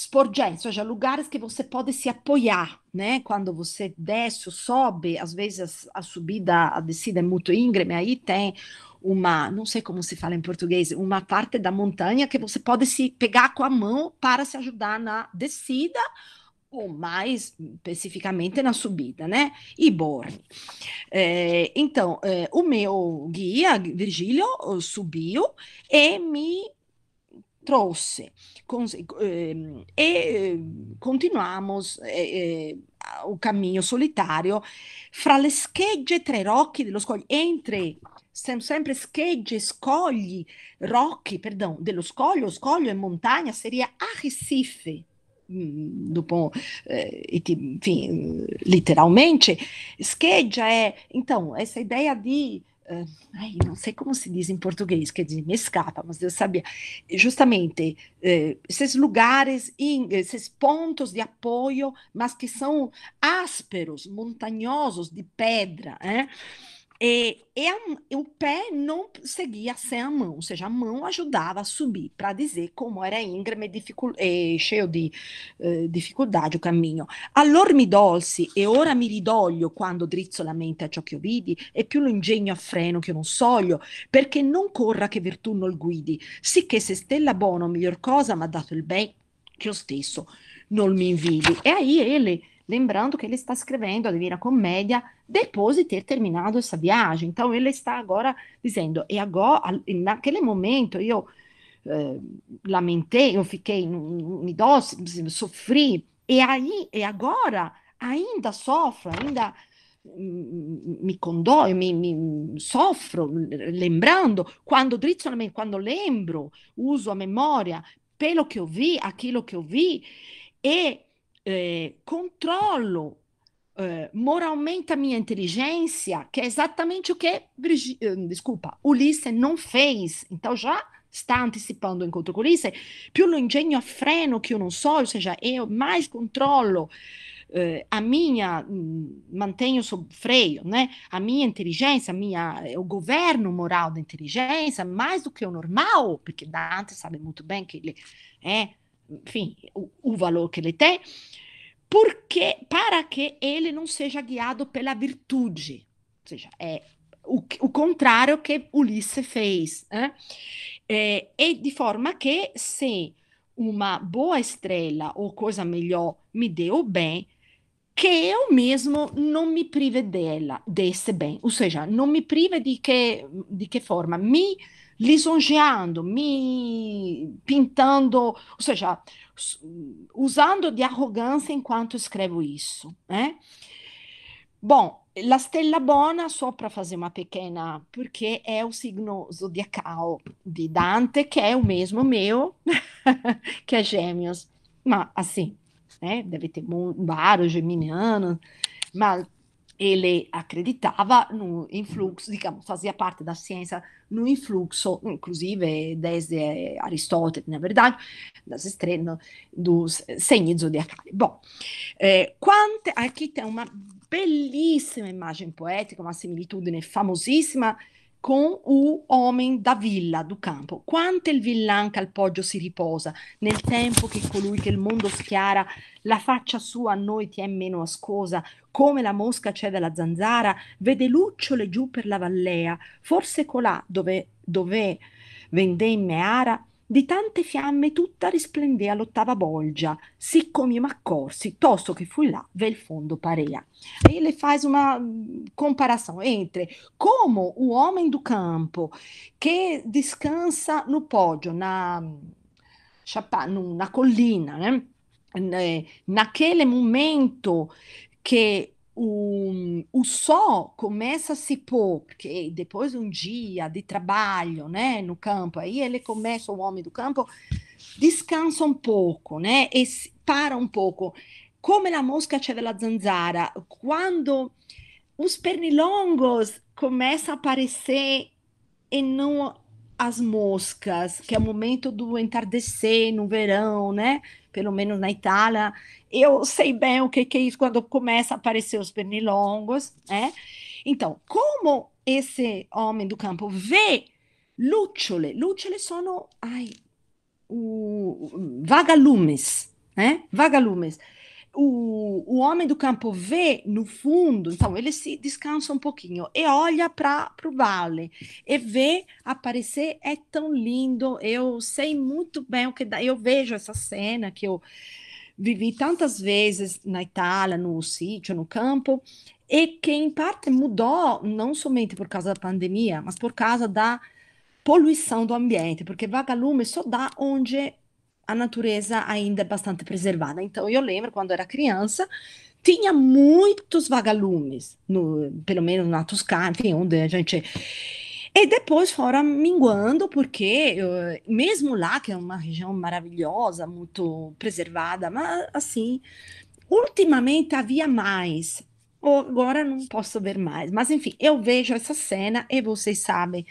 Sporgente, ou seja, lugares que você pode se apoiar, né? Quando você desce ou sobe, às vezes a subida, a descida é muito íngreme, aí tem uma, não sei como se fala em português, uma parte da montanha que você pode se pegar com a mão para se ajudar na descida ou mais especificamente na subida, né? E Borne. É, então, é, o meu guia, Virgílio, subiu e me trosse con, eh, e ehm, continuamos eh, un cammino solitario fra le schegge tra i rocchi dello scoglio, entre sempre schegge, scogli, rocchi, perdon, dello scoglio, scoglio e montagna, seria Arrecife, mm, dopo, eh, enfim, letteralmente, scheggia è, então, essa idea di ai, não sei como se diz em português, quer dizer, me escapa, mas eu sabia, justamente eh, esses lugares, esses pontos de apoio, mas que são ásperos, montanhosos, de pedra, né? E, e, a, e, o pé não seguia sem a mão, ou seja, a mão ajudava a subir, para dizer como era íngreme dificul- e cheio di eh, dificuldade o cammino. Allora mi dolsi e ora mi ridoglio quando drizzo la mente a ciò che vidi, e più lo ingegno a freno che non soglio, perché non corra che virtù non guidi, sicché se stella buona o miglior cosa mi ha dato il ben, che io stesso non mi invidi. E aí ele Lembrando que ele está escrevendo a Divina Comédia depois de ter terminado essa viagem. Então, ele está agora dizendo, e agora, naquele momento, eu eh, lamentei, eu fiquei me dócil, sofri, e aí, e agora, ainda sofro, ainda me condoio, mi, mi, soffro lembrando, quando drizzo, quando lembro, uso a memória pelo que eu vi, aquilo que eu vi, e eh, controlo eh, moralmente a minha inteligência, que é exatamente o que eh, desculpa, Ulisse não fez. Então já está antecipando o encontro com Ulisse. Più lo ingegno a freno que eu não sou, ou seja, eu mais controlo eh, a minha mm, mantenho sob freio, né? A minha inteligência, a minha eh, o governo moral da inteligência, mais do que o normal, porque Dante sabe muito bem que ele é, enfim, o, o valor que ele tem porque, para que ele não seja guiado pela virtude. Ou seja, é o, o contrário que Ulisse fez. Né? É, e de forma que, se uma boa estrela ou coisa melhor me deu bem, que eu mesmo não me prive dela, desse bem. Ou seja, não me prive de que, de que forma? Me lisonjeando, me pintando, ou seja, usando de arrogância enquanto escrevo isso, né? Bom, a stella Bona, só para fazer uma pequena, porque é o signo zodiacal de Dante, que é o mesmo meu, que é Gêmeos. Mas, assim, né, deve ter vários geminianos, mas ele acreditava no influxo, digamos, fazia parte da ciência no influxo, inclusive desde Aristotele, na verdade, da estrelas dos signos zodiacais. Bom, é, eh, quante, aqui tem uma bellissima immagine poetica, una similitudine famosissima con o homem da villa, do campo. Quanto il villan che al poggio si riposa, nel tempo che colui che il mondo schiara, la faccia sua a noi ti è meno ascosa, come la mosca c'è della zanzara, vede lucciole giù per la vallea, forse colà dove, dove vendemme ara, di tante fiamme tutta risplendea l'ottava bolgia, siccomi m'accorsi, tosto che fui là, il fondo parea. E le faz una mm, comparazione, entre come un uomo do campo che descansa no poggio, na, mm, na colina, eh, né? naquele momento que o, o sol começa a se pôr, porque depois de um dia de trabalho, né, no campo, aí ele começa, o homem do campo, descansa um pouco, né, e para um pouco. Come la mosca c'è la zanzara, quando os pernilongos começam a aparecer e não as moscas, que é o momento do entardecer no verão, né? Pelo menos na Itália, eu sei bem o que, que é isso quando começa a aparecer os pernilongos, né? Então, como esse homem do campo vê lúciole, lúciole sono ai, o, vagalumes, né? Vagalumes. O, o homem do campo vê no fundo, então ele se descansa um pouquinho e olha para o vale e vê aparecer, é tão lindo. Eu sei muito bem o que dá. Eu vejo essa cena que eu vivi tantas vezes na Itália, no sítio, no campo, e que em parte mudou não somente por causa da pandemia, mas por causa da poluição do ambiente, porque vagalume só dá onde a natureza ainda é bastante preservada. Então eu lembro quando era criança, tinha muitos vagalumes, no, pelo menos na Toscana, enfim, onde a gente e depois foram minguando, porque mesmo lá, que é uma região maravilhosa, muito preservada, mas assim, ultimamente havia mais. Agora não posso ver mais, mas enfim, eu vejo essa cena e vocês sabem.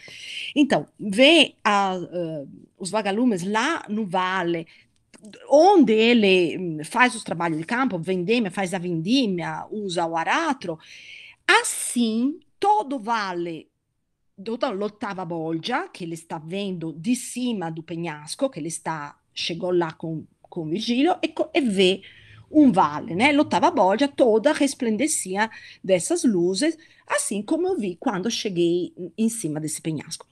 Então, ver a, uh, os vagalumes lá no vale, onde ele hum, faz os trabalhos de campo, vendemia faz a vendimia, usa o aratro, assim todo vale dovuto all'ottava bolgia che le sta avendo di cima a Dupegnasco, che le sta chegò là con, con Virgilio, e, co, e ve un valle, né? l'ottava bolgia, toda resplendescia dessas luzes, assim come eu vi quando cheguei in cima desse penhasco.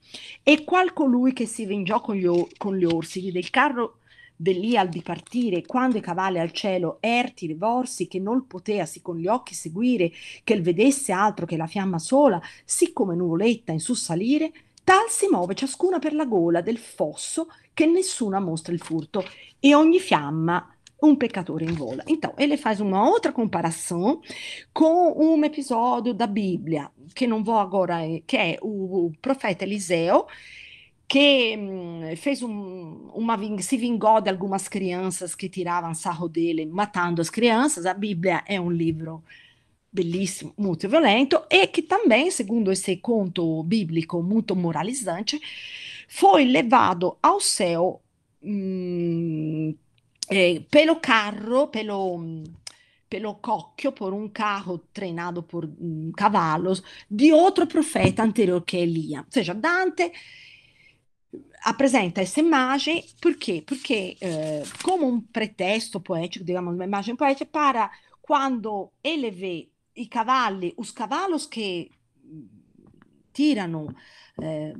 E qual colui che si vengiò con gli, con gli orsini del carro dell'Ial al dipartire, quando i cavalli al cielo erti rivorsi, che non poteasi con gli occhi seguire, che il vedesse altro che la fiamma sola, siccome nuvoletta in su salire, tal si muove ciascuna per la gola del fosso che nessuna mostra il furto, e ogni fiamma un peccatore in vola. Então, ele faz uma outra comparação com um episódio da Bibbia, che non vo' agora, eh, che è il profeta Eliseo, que hum, fez um, uma se vingou de algumas crianças que tiravam sarro dele, matando as crianças. A Bíblia é um livro belíssimo, muito violento e que também, segundo esse conto bíblico muito moralizante, foi levado ao céu hum, é, pelo carro, pelo pelo cocchio por um carro treinado por um, cavalos de outro profeta anterior que Elia. Ou seja, Dante apresenta essa imagem, porque Porque, eh, como um pretexto poético, digamos, uma imagem poética, para quando ele vê i cavalli, os cavalos que mm, tiram, eh,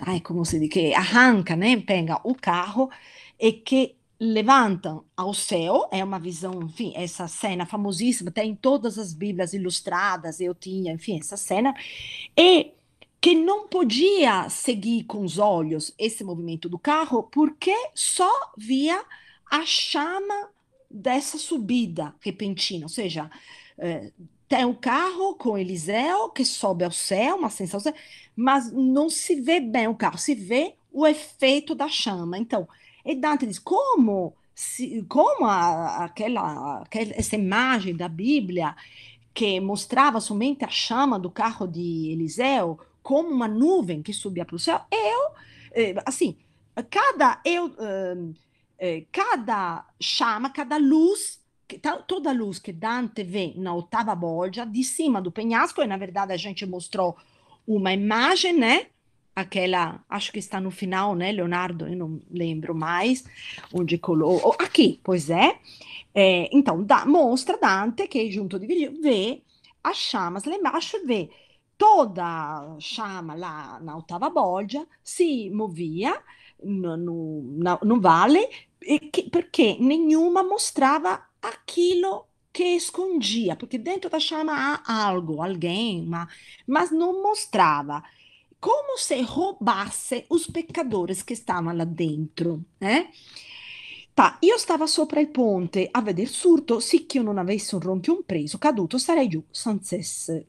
ai, como se diz, que arrancam, né, pega o carro e que levantam ao céu, é uma visão, enfim, essa cena famosíssima, tem em todas as bíblias ilustradas, eu tinha, enfim, essa cena, e que não podia seguir com os olhos esse movimento do carro porque só via a chama dessa subida repentina, ou seja, é, tem o carro com Eliseu que sobe ao céu, uma sensação, mas não se vê bem o carro, se vê o efeito da chama. Então, e Dante diz como se, como a, aquela, aquela essa imagem da Bíblia que mostrava somente a chama do carro de Eliseu como uma nuvem que subia para o céu, eu, eh, assim, cada eu, hum, eh, cada chama, cada luz, tá, toda luz que Dante vê na oitava Borgia, de cima do penhasco, e na verdade a gente mostrou uma imagem, né? Aquela, acho que está no final, né, Leonardo? Eu não lembro mais onde colou. Oh, aqui, pois é. é então, da, mostra Dante que, junto de vê as chamas lá embaixo, vê toda chama lá na oitava bolgia se movia no, no, no vale que, perché nenhuma mostrava aquilo que escondia, porque dentro da chama há algo, alguém, mas não mostrava. Como se roubasse os pecadores que estavam lá dentro, né? Pa, io stava sopra il ponte a veder surto, sicch'io non avessi un ronchion preso, caduto sarei giù, senza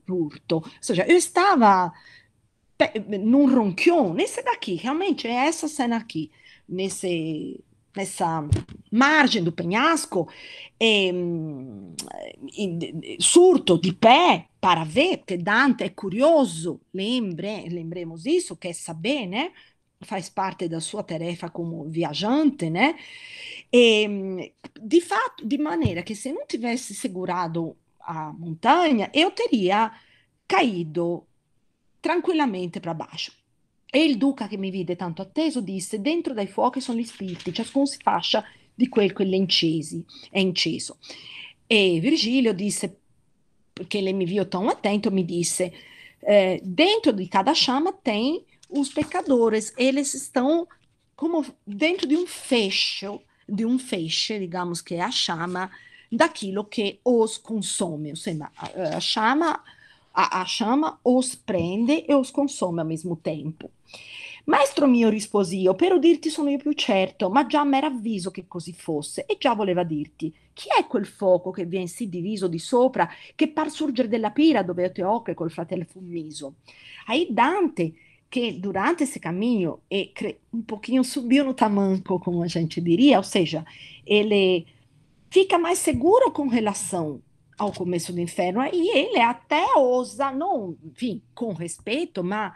l'urto. So, cioè, io stava non ronchione, se da chi, realmente cioè, essa eh, se da chi, nesse, nessa margine do pegnasco e, ehm, e, surto di pé paravette Dante è curioso, lembre, lembremos isso, quer saber, né? faz parte da sua tarefa como viajante, né? E, mhmm, de fato, de maneira que se não tivesse segurado a montanha, eu teria caído tranquillamente para baixo. E il duca che mi vide tanto atteso disse: Dentro dai fuochi sono gli spiriti, ciascuno si fascia di quel che è inceso. E Virgilio disse, perché ele me viu tão attento, mi disse: eh, Dentro di cada chama tem os pecadores, eles estão como dentro de um fecho, de um feixe, digamos que é a chama daquilo que os consome, seja, a chama a, a chama os prende e os consome ao mesmo tempo. Maestro mio, risposi io, per dirti sono io più certo, ma già m'era avviso che così fosse, e già voleva dirti, chi è quel fuoco che viene è sì diviso di sopra, che par surgere della pira dove Teocle col fratello fu miso? Ai Dante, que durante esse caminho um pouquinho subiu no tamanco, como a gente diria, ou seja, ele fica mais seguro com relação ao começo do inferno e ele até ousa, não, enfim, com respeito, mas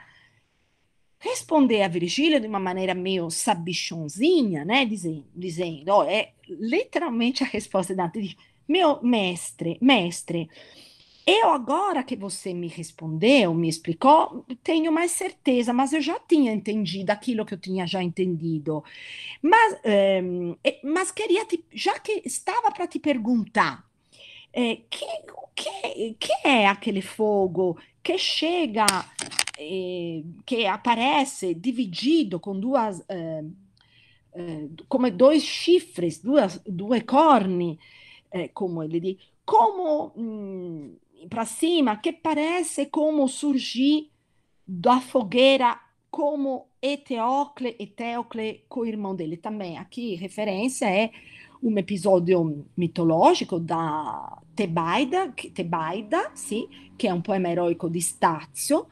responder a Virgílio de uma maneira meio sabichonzinha, né, dizendo, dizendo, é literalmente a resposta de Dante, meu mestre, mestre, eu, agora que você me respondeu, me explicou, tenho mais certeza, mas eu já tinha entendido aquilo que eu tinha já entendido. Mas, ehm, mas queria, te, já que estava para te perguntar, é, que, que, que é aquele fogo que chega, é, que aparece dividido com duas, ehm, eh, é, como dois chifres, duas, duas cornes, como ele diz, como... Hum, para cima que parece como surgir da fogueira como Eteocle e Teocle com o irmão dele também. Aqui, referência é um episódio mitológico da Tebaida, Tebaida sì, che è um poema heróico di Stazio,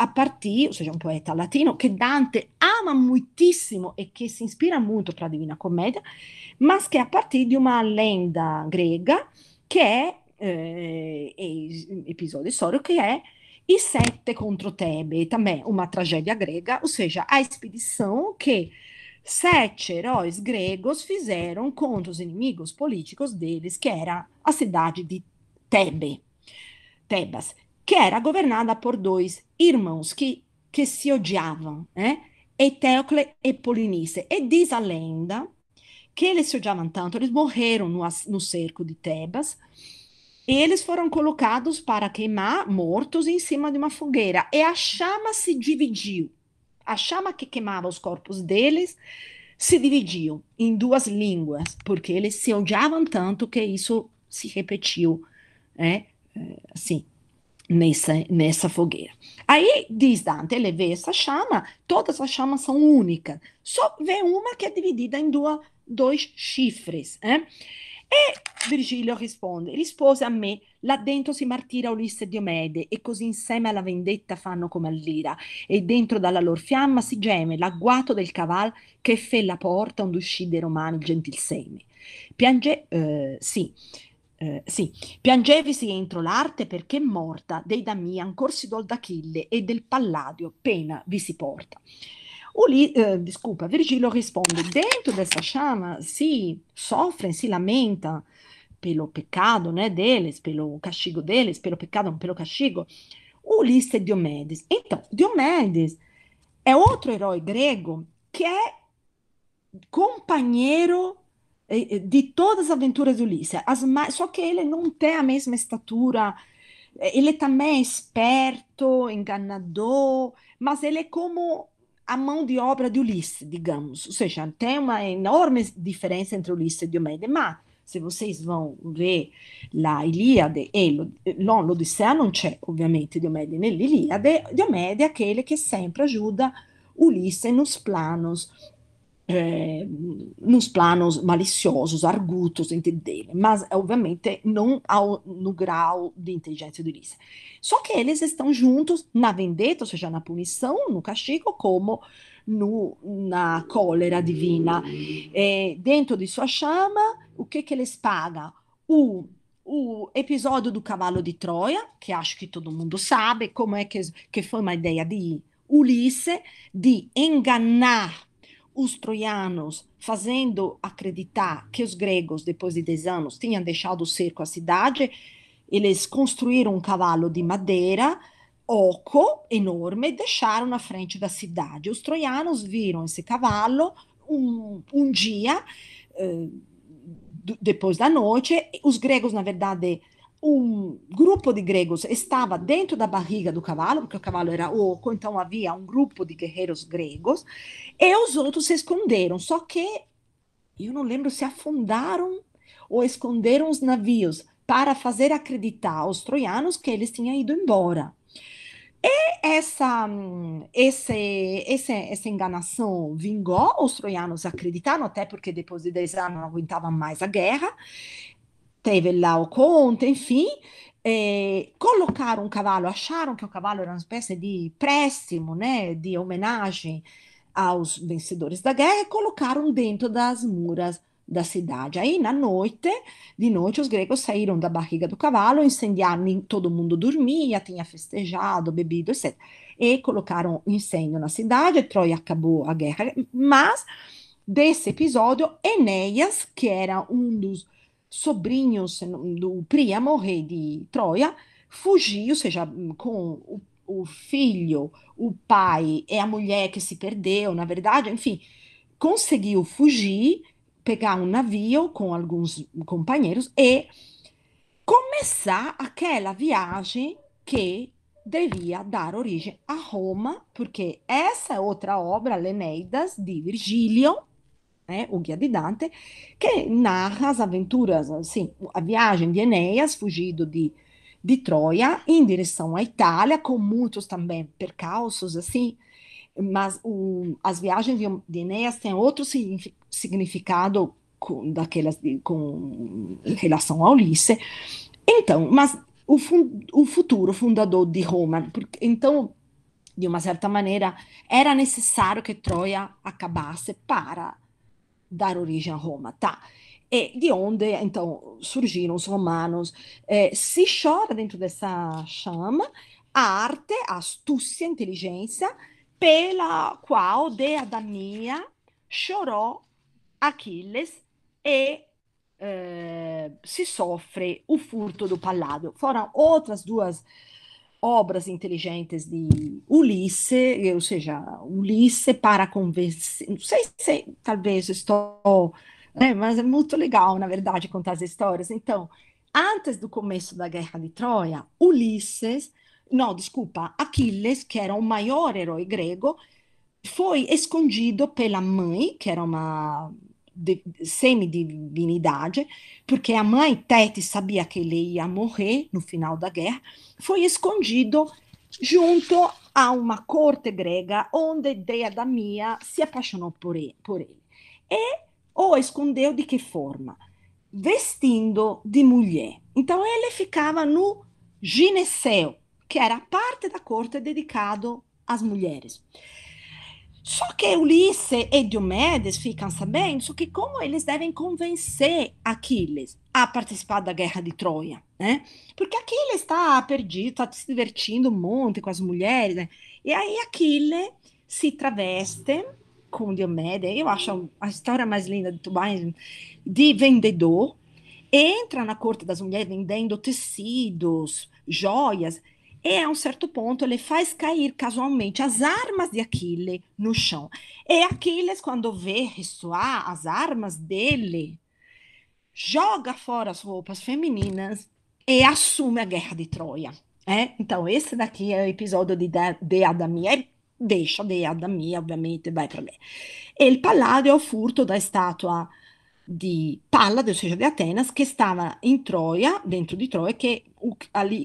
a partir, partire, seja, um poeta latino che Dante ama moltissimo e che se inspira molto per la Divina Comédia, mas che è a partir di uma lenda grega, che è eh, eh mm, episódio histórico que é os sete contra Tebe, também uma tragédia grega, ou seja, a expedição que sete heróis gregos fizeram contra os inimigos políticos deles, que era a cidade de Tebe, Tebas, que era governada por dois irmãos que, que se odiavam, né? Eh? Eteocle e Polinice. E diz a lenda que eles se odiavam tanto, eles morreram no, no cerco de Tebas, e eles foram colocados para queimar mortos em cima de uma fogueira. E é a chama se dividiu. A chama que queimava os corpos deles se dividiu em duas línguas, porque eles se odiavam tanto que isso se repetiu, né? Eh, assim, nessa, nessa fogueira. Aí, diz Dante, ele vê essa chama, todas as chamas são únicas, só vê uma que é dividida em duas, dois chifres, né? E Virgilio risponde, rispose a me, là dentro si martira Ulisse e Diomede, e così insieme alla vendetta fanno come all'ira, e dentro dalla lor fiamma si geme l'agguato del caval che fe la porta onde uscì dei romani il gentil seme. Piange, eh, sì, eh, sì, piangevisi entro l'arte perché morta, dei da me ancor si dol d'Achille e del Palladio pena vi si porta. Uli, uh, eh, desculpa, Virgílio responde: dentro dessa chama se sofrem, se lamentam pelo pecado né, deles, pelo castigo deles, pelo pecado, pelo castigo, Ulisses e Diomedes. Então, Diomedes é outro herói grego que é companheiro eh, eh, de todas as aventuras de Ulisses, mais, só que ele não tem a mesma estatura, ele também é esperto, enganador, mas ele é como a mão de obra de Ulisses, digamos. Ou seja, tem uma enorme diferença entre Ulisses e Diomedes, mas se vocês vão ver la Ilíade e l'Odissea, não c'è ovviamente Diomede nell'Iliade, Diomede é aquele que sempre ajuda Ulisse nos planos é, nos planos maliciosos, argutos, entendeu? Mas, obviamente, não ao, no grau de inteligência do Ulisse. Só que eles estão juntos na vendetta, ou seja, na punição, no castigo, como no, na cólera divina. E eh, dentro de sua chama, o que, que eles pagam? O o episódio do cavalo de Troia, que acho que todo mundo sabe, como é que, que foi uma ideia de Ulisse, de enganar os troianos, fazendo acreditar que os gregos, depois de 10 anos, tinham deixado o cerco à cidade, eles construíram um cavalo de madeira, oco, enorme, e deixaram na frente da cidade. Os troianos viram esse cavalo um, um dia, eh, depois da noite, os gregos, na verdade, um grupo de gregos estava dentro da barriga do cavalo, porque o cavalo era oco, então havia um grupo de guerreiros gregos, e os outros se esconderam. Só que eu não lembro se afundaram ou esconderam os navios para fazer acreditar aos troianos que eles tinham ido embora. E essa, esse, esse, essa enganação vingou, os troianos acreditaram, até porque depois de 10 anos não aguentavam mais a guerra, teve lá o conte, enfim, colocaram um cavalo, acharam que o cavalo era uma espécie de préstimo, né, de homenagem aos vencedores da guerra, e colocaram dentro das muras da cidade. Aí, na noite, de noite, os gregos saíram da barriga do cavalo, incendiaram, todo mundo dormia, tinha festejado, bebido, etc. E colocaram incêndio na cidade, Troia acabou a guerra, mas desse episódio, Enéas, que era um dos sobrinho, do Príamo, rei de Troia, fugiu, ou seja, com o, o filho, o pai e a mulher que se perdeu, na verdade, enfim, conseguiu fugir, pegar um navio com alguns companheiros e começar aquela viagem que devia dar origem a Roma, porque essa é outra obra, Leneidas, de Virgílio, né, o Guia de Dante, que narra as aventuras, assim, a viagem de Enéas, fugido de, de Troia, em direção à Itália, com muitos também percalços, assim, mas o, as viagens de, de Enéas têm outro significado com, daquelas de, com relação a Ulisse. Então, mas o, fun, o futuro fundador de Roma, porque, então de uma certa maneira, era necessário que Troia acabasse para dar origem a Roma, tá? E de onde, então, surgiram os romanos. Eh, se chora dentro dessa chama a arte, a astúcia, a inteligência, pela qual Deadamia chorou Aquiles e eh, se sofre o furto do Paládio. Foram outras duas obras inteligentes de Ulisse, ou seja, Ulisse para convencer, não sei se talvez estou, né, mas é muito legal, na verdade, contar as histórias. Então, antes do começo da Guerra de Troia, Ulisses, não, desculpa, Aquiles, que era o maior herói grego, foi escondido pela mãe, que era uma de, semidivinidade, porque a mãe, Tete, sabia que ele ia morrer no final da guerra, foi escondido junto a uma corte grega onde Deadamia se apaixonou por ele. Por ele. E o escondeu de que forma? Vestindo de mulher. Então ele ficava no gineceu, que era parte da corte dedicado às mulheres. Só que Ulisses e Diomedes ficam sabendo só que como eles devem convencer Aquiles a participar da guerra de Troia, né? Porque Aquiles está perdido, está se divertindo um monte com as mulheres, né? E aí Aquiles se traveste com Diomedes, eu acho a história mais linda de Tubain, de vendedor, entra na corte das mulheres vendendo tecidos, joias, e a um certo ponto ele faz cair casualmente as armas de Aquiles no chão. E Aquiles, quando vê ressoar as armas dele, joga fora as roupas femininas e assume a guerra de Troia. É? Então, esse daqui é o episódio de, de Adamia. deixa de Adamia, obviamente, vai para lá. E o Paládio é o furto da estátua di Pallade, ossia di Atenas, che stava in Troia, dentro di Troia, che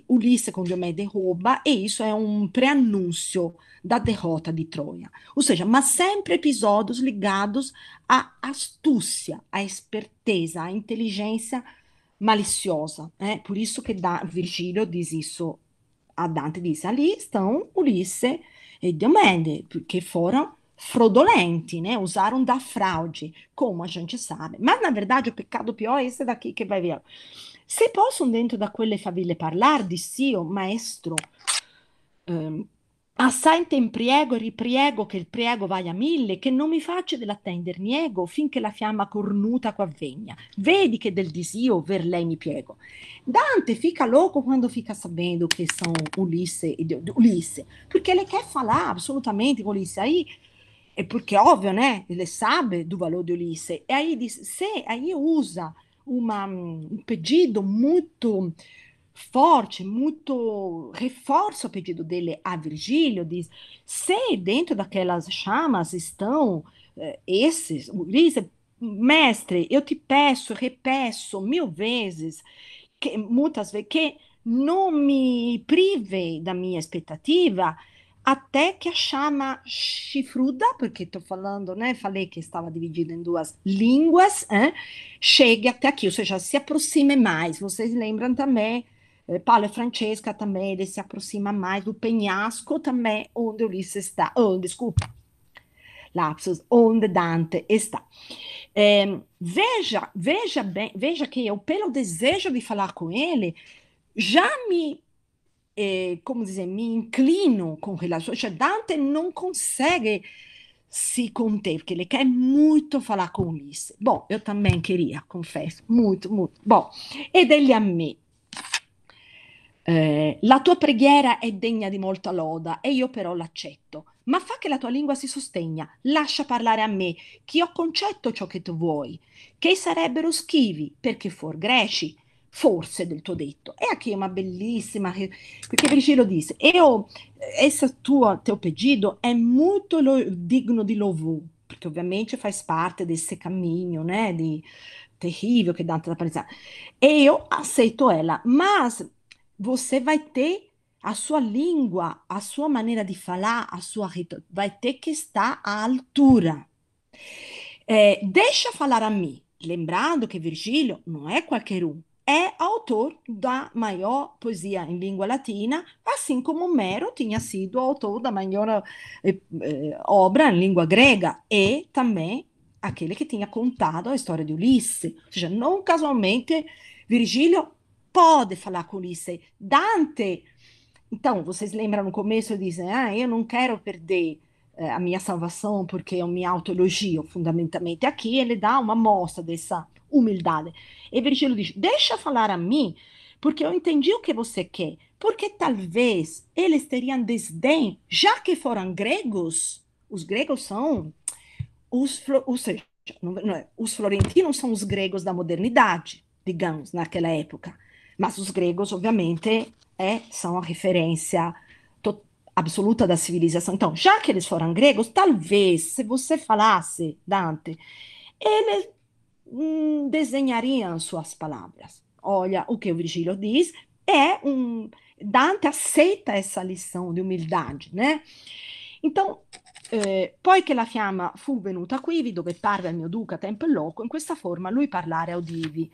Ulisse com Diomede rouba, e isso é um preanúncio da derrota de Troia. Ou seja, mas sempre episódios ligados à astúcia, à esperteza, à inteligência maliciosa. Né? Por isso que Virgílio diz isso a Dante, diz ali estão Ulisse e Diomede, que foram frodolenti, né? usaram da fraude, como a gente sabe. Mas, na verdade, o pecado pior é esse daqui que vai via. Se possono dentro da quelle faville parlare di Sio, maestro, ehm, assai in priego e ripriego che il priego vaya a mille, che non mi faccia dell'attender niego finché la fiamma cornuta qua quavvegna. Vedi che del disio ver lei mi piego. Dante fica louco quando fica sabendo che sono Ulisse, Ulisse, perché ele quer falar absolutamente com Ulisse. Aí é porque óbvio, né? Ele sabe do valor de Ulisse. E aí diz, se aí usa uma, um pedido muito forte, muito reforça o pedido dele a Virgílio, diz: se dentro daquelas chamas estão eh, esses, Ulisse, mestre, eu te peço, repeço mil vezes, que, muitas vezes, que não me prive da minha expectativa até que a chama chifruda, porque estou falando, né? Falei que estava dividida em duas línguas, hein, é, chegue até aqui, ou seja, se aproxime mais. Vocês lembram também, eh, Paulo e é Francesca também, ele se aproxima mais do penhasco também, onde Ulisses está, oh, desculpa, lapsus, onde Dante está. É, veja, veja bem, veja que eu, pelo desejo de falar com ele, já me eh, come dizer, mi inclino con quella sua, Cioè, Dante non consegue si se conter, porque ele è molto falà con Ulisse. Boh, io também queria, confesso, molto, molto. Boh, ed egli a me. Eh, la tua preghiera è degna di molta loda e io però l'accetto, ma fa che la tua lingua si sostegna, lascia parlare a me, che ho concetto ciò che tu vuoi, che sarebbero schivi perché fuor greci, forse del tuo detto. E anche una bellissima, perché Virgilio disse, io, essa tua, teu pedido è molto digno di louvor, perché ovviamente faz parte desse caminho, né, di terrível que Dante está apresentando. Eu aceito ela, mas você vai ter a sua língua, a sua maneira de falar, a sua retórica, vai ter que estar à altura. Eh, deixa falar a mim, lembrando que Virgílio não é qualquer um, é autor da maior poesia em língua latina, assim como Homero tinha sido autor da maior eh, eh, obra em língua grega e também aquele que tinha contado a história de Ulisse. Ou seja, não casualmente Virgílio pode falar com Ulisse. Dante. Então, vocês lembram no começo dizem: "Ah, eu não quero perder eh, a minha salvação porque eu me autoelogio". Fundamentalmente aqui ele dá uma mostra dessa humildade. E Virgílio diz: Deixa falar a mim, porque eu entendi o que você quer. Porque talvez eles teriam desdém, já que foram gregos, os gregos são os, ou seja, não, não é, os florentinos são os gregos da modernidade, digamos, naquela época. Mas os gregos, obviamente, é, são a referência absoluta da civilização. Então, já que eles foram gregos, talvez, se você falasse, Dante, eles um, desenhariam suas palavras. Olha o que o Virgílio diz, é um Dante aceita essa lição de umildade, né? Então, eh, poi che la fiamma fu venuta quivi, dove parve il mio duca tempo e loco, in questa forma lui parlare audivi.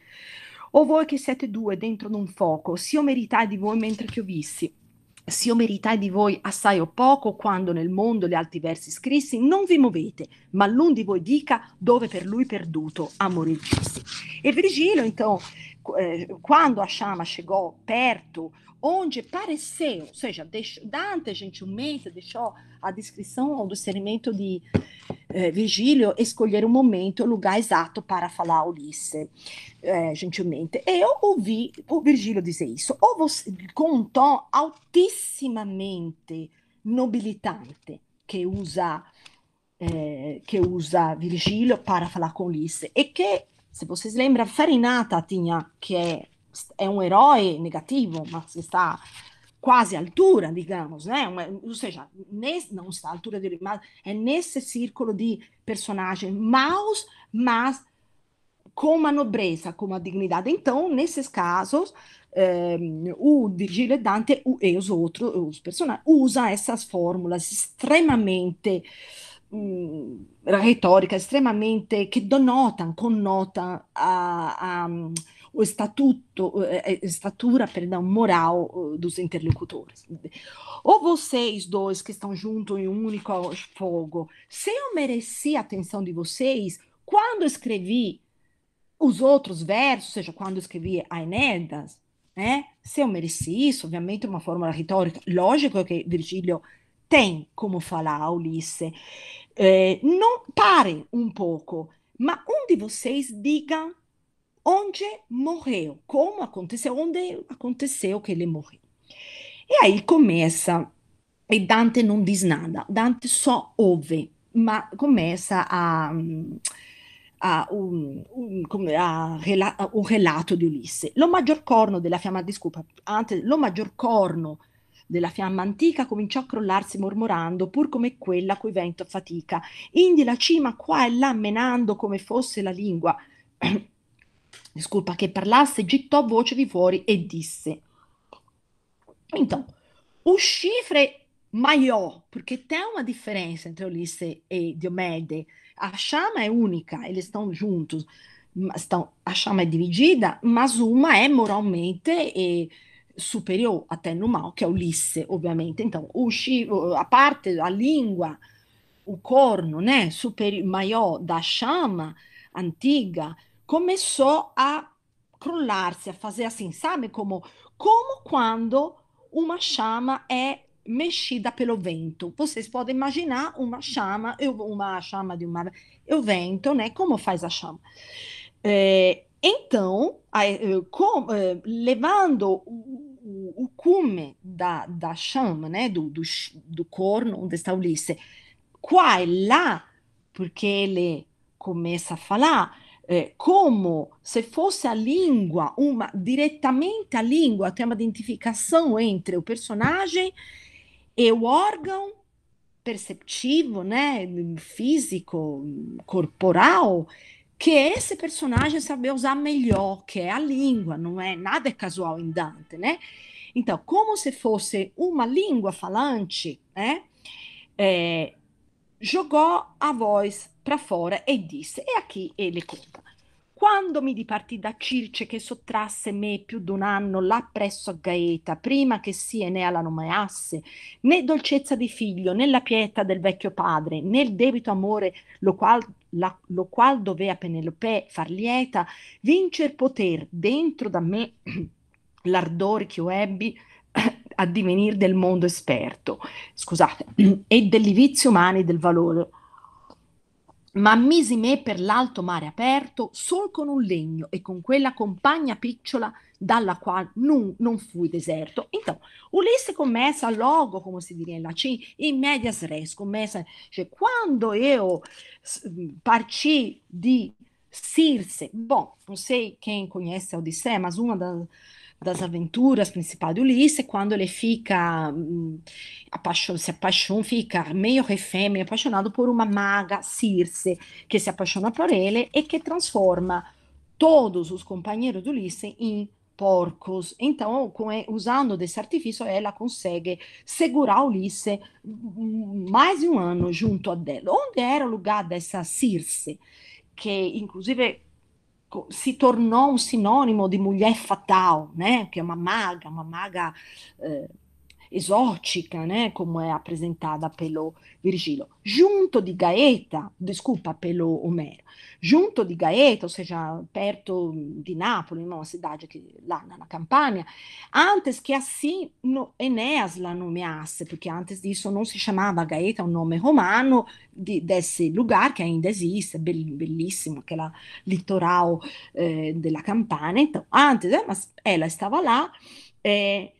O voi che siete due dentro d'un fuoco, s'io meritai di voi mentre che io vissi, S'io meritai di voi assai o poco, quando nel mondo gli alti versi scrissi, non vi muovete, ma l'un di voi dica dove per lui perduto amore giusti. E Virgilio, intanto. Eh, quando a chama chegou perto, onde pareceu, ou seja, deixou, Dante gentilmente deixou a descrição do discernimento de eh, Virgílio escolher o momento, o lugar exato para falar a Ulisse, eh, gentilmente. E eu ouvi o Virgílio dizer isso, ou você, com um tom altissimamente nobilitante, que usa, eh, que usa Virgílio para falar com Ulisse, e que se vocês lembram, Farinata tinha, que é, é um herói negativo, mas está quase à altura, digamos, né? ou seja, nesse, não está à altura dele, mas é nesse círculo de personagens maus, mas com uma nobreza, com uma dignidade. Então, nesses casos, eh, o Virgílio e os outros, os personagens, usa essas fórmulas extremamente mh, retorica estremamente che donotano, connotano a, a o estatuto, estatura, eh, eh, perdão, moral eh, dos interlocutores. Ou vocês dois que estão juntos em um único fogo, se eu mereci a atenção de vocês, quando escrevi os outros versos, ou seja, quando escrevi a Enedas, né? se eu mereci isso, obviamente uma fórmula retórica, lógico que Virgílio tem como falar a Ulisse. É, eh, não pare un poco, ma um di vocês diga onde morreu, come aconteceu, onde aconteceu che ele morreu. E aí começa, e Dante non diz nada, Dante só ouve, ma começa a. A un, um, un, um, a, a un, relato di Ulisse. Lo maggior corno della fiamma, di scupa, lo maggior corno della fiamma antica cominciò a crollarsi mormorando, pur come quella cui vento fatica. Indi la cima qua e là menando come fosse la lingua. Disculpa che parlasse, gittò voce di fuori e disse. Então, uscifre maiò, perché c'è una differenza tra Ulisse e Diomede. A chama è unica, e le stanno giunte. a chama è dividida, ma uma è moralmente e superior a mal, que é Ulisse, ovviamente. Então, o a parte, a língua, o corno, né, super maior da chama antiga, começou a crollar-se, a fazer assim, sabe como, como quando uma chama é mexida pelo vento. Vocês podem imaginar uma chama, uma chama de uma, o vento, né? Como faz a chama? Eh, então, eh, com, eh, levando o, cume da, da chama, né, do, do, do corno onde está Ulisse, qua e là, porque ele começa a falar eh, come se fosse a língua, uma, diretamente a língua, tem uma identificação entre o personagem e o órgão perceptivo, né, físico, corporal, che esse personagem saber usar melhor, que é a língua, não é nada é casual em Dante, né? Então, como se fosse uma língua falante, né? É, jogou a voz para fora e disse, e aqui ele conta. Quando mi diparti da Circe che sottrasse me più d'un anno là presso a Gaeta, prima che si Enea la nomeasse, né dolcezza di figlio, né la pietà del vecchio padre, né il debito amore lo qual la, lo qual dovea Penelope far lieta, vincer poter dentro da me l'ardore che io ebbi a divenir del mondo esperto, scusate, e dell'ivizio umani del valore ma misi me per l'alto mare aperto, sol con un legno e con quella compagna picciola dalla quale non, non fui deserto. Então, Ulisse começa logo, come si diria in latim, in medias res, commessa, cioè, quando io parci di Circe. Bom, não sei quem conhece a Odisseia, mas uma das, das aventuras principais de é quando ele fica hum, se apaixona, fica meio refém, meio apaixonado por uma maga Circe, que se apaixona por ele e que transforma todos os companheiros de Ulisse em porcos. Então, usando desse artifício, ela consegue segurar Ulisse hum, hum, mais de um ano junto a dela. Onde era o lugar dessa Circe? che inclusive si tornò un sinonimo di mulher fatal, né? Eh, che è una maga, una maga eh, exótica, né, como é apresentada pelo Virgílio, junto di Gaeta, desculpa, pelo Homero, junto di Gaeta, ou seja, perto di Napoli, uma cidade que, lá na Campania, antes que assim no, Eneas la nomeasse, porque antes disso não se chamava Gaeta, é um nome romano de, desse lugar que ainda existe, é bellissimo, aquela litoral eh, della Campania, então, antes, eh, mas ela estava lá, eh,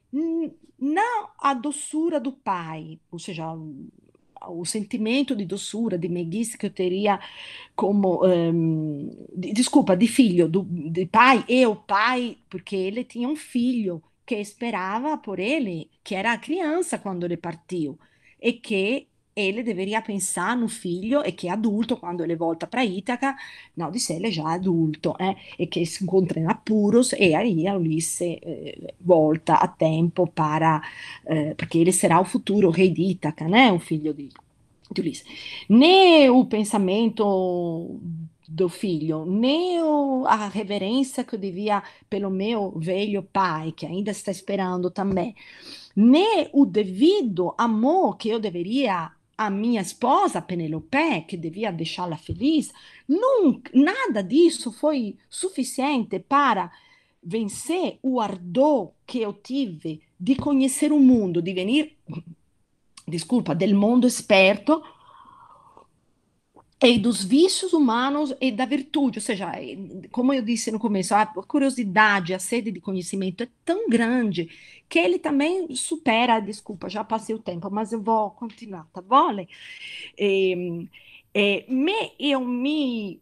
Não a doçura do pai, ou seja, o sentimento de doçura, de meiguice que eu teria como. Um, de, desculpa, de filho, do, de pai, eu, pai, porque ele tinha um filho que esperava por ele, que era criança quando ele partiu, e que ele deveria pensare no figlio e che è adulto quando ele volta per Itaca, Naudicele è já adulto eh, e che si incontrerà Apuros e aí a Ulisse eh, volta a tempo para, eh, perché ele sarà o futuro re di Ítaca, né? un figlio di, di Ulisse. Né o pensamento do filho, nem né a reverência que eu devia pelo meu velho pai, que ainda está esperando também, nem né o devido amor que eu deveria a minha esposa Penelope, que devia deixá-la feliz, nunca, nada disso foi suficiente para vencer o ardor que eu tive de conhecer o mundo, de vir, desculpa, del mundo esperto e é dos vícios humanos e da virtude, ou seja, é, como eu disse no começo, a curiosidade, a sede de conhecimento é tão grande que ele também supera, desculpa, já passei o tempo, mas eu vou continuar, tá bom? E, e, é, me, eu me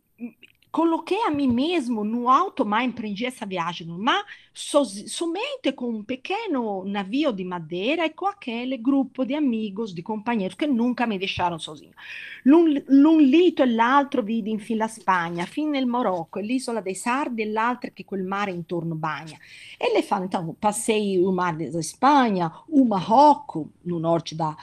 coloquei a mim mesmo no alto mar, empreendi essa viagem no mar, so, somente com um pequeno navio de madeira e com aquele grupo de amigos, de companheiros que nunca me deixaram sozinho. L'un lito e l'altro vidi in fin Spagna, fin nel Marocco, l'isola dei Sardi e l'altra che quel mare intorno bagna. E le fanno, então, passei o mar da Spagna, o Marocco, no norte da,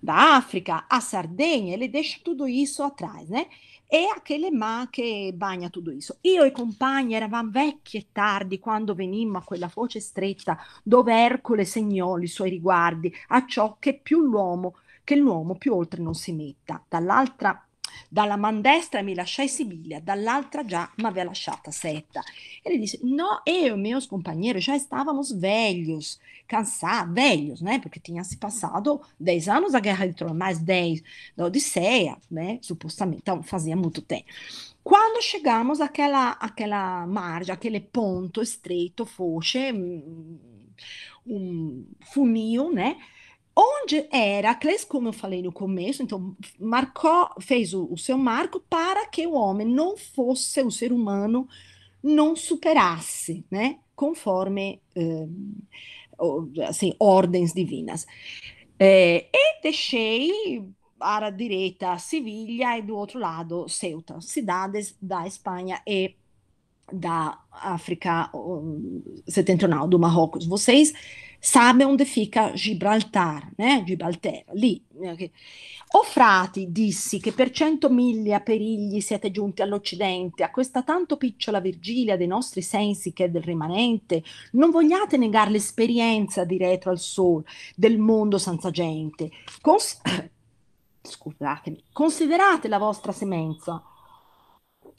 da África, a e le deixo tudo isso atrás, né? e a che le ma che bagna tutto isso. Io e i compagni eravamo vecchi e tardi quando venimmo a quella foce stretta dove Ercole segnò i suoi riguardi a ciò che più l'uomo, che l'uomo più oltre non si metta. Dall'altra Dalla man destra mi lasciai Sibiglia, dall'altra già m'aveva lasciata Setta. E ele disse: Não, eu e meus companheiros já estávamos velhos, cansados, velhos, né? Porque tinha se passado dez anos da Guerra de Troia, mais dez da Odisseia, né? Supostamente, então oh, fazia muito tempo. Quando chegamos àquela, àquela margem, aquele ponto estreito, fosse, mm, mm, um funil, né? onde Heracles, como eu falei no começo, então marcou, fez o, o, seu marco para que o homem não fosse o ser humano não superasse, né, conforme eh, assim ordens divinas. Eh, e deixei para a direita Sevilha e do outro lado Ceuta, cidades da Espanha e da África setentrional, do Marrocos. Vocês Sameund fica Gibraltar, né? Gibraltar, lì. Eh, o frati, dissi, che per cento miglia perigli siete giunti all'Occidente, a questa tanto picciola Virgilia dei nostri sensi che è del rimanente, non vogliate negare l'esperienza di retro al sol, del mondo senza gente. Cons- scusatemi, considerate la vostra semenza.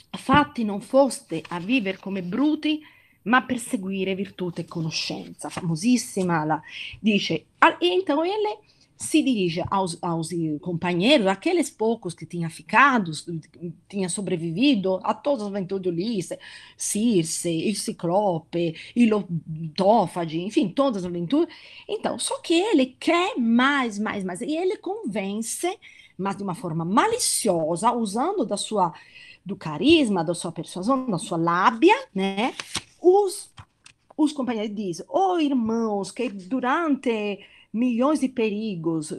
Fatti non foste a vivere come bruti, ma per seguire virtute e conoscenza, famosissima, la, dice, ah, então ele se dirige aos, aos eh, companheiros, aqueles poucos que tinha ficado, tinha sobrevivido a todas as aventuras de Ulisse, Circe, o Ciclope, Ilotófage, enfim, todas as aventuras. Então, só que ele quer mais, mais, mais, e ele convence, mas de uma forma maliciosa, usando da sua do carisma, da sua persuasão, da sua lábia, né? os, os companheiros dizem, oh irmãos, que durante milhões de perigos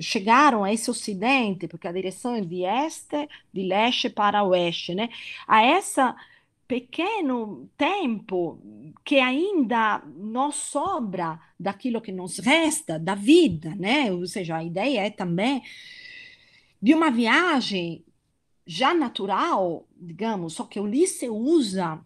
chegaram a esse ocidente, porque a direção é de este, de leste para oeste, né? A essa pequeno tempo que ainda nos sobra daquilo que nos resta da vida, né? Ou seja, a ideia é também de uma viagem já natural, digamos, só que Ulisses usa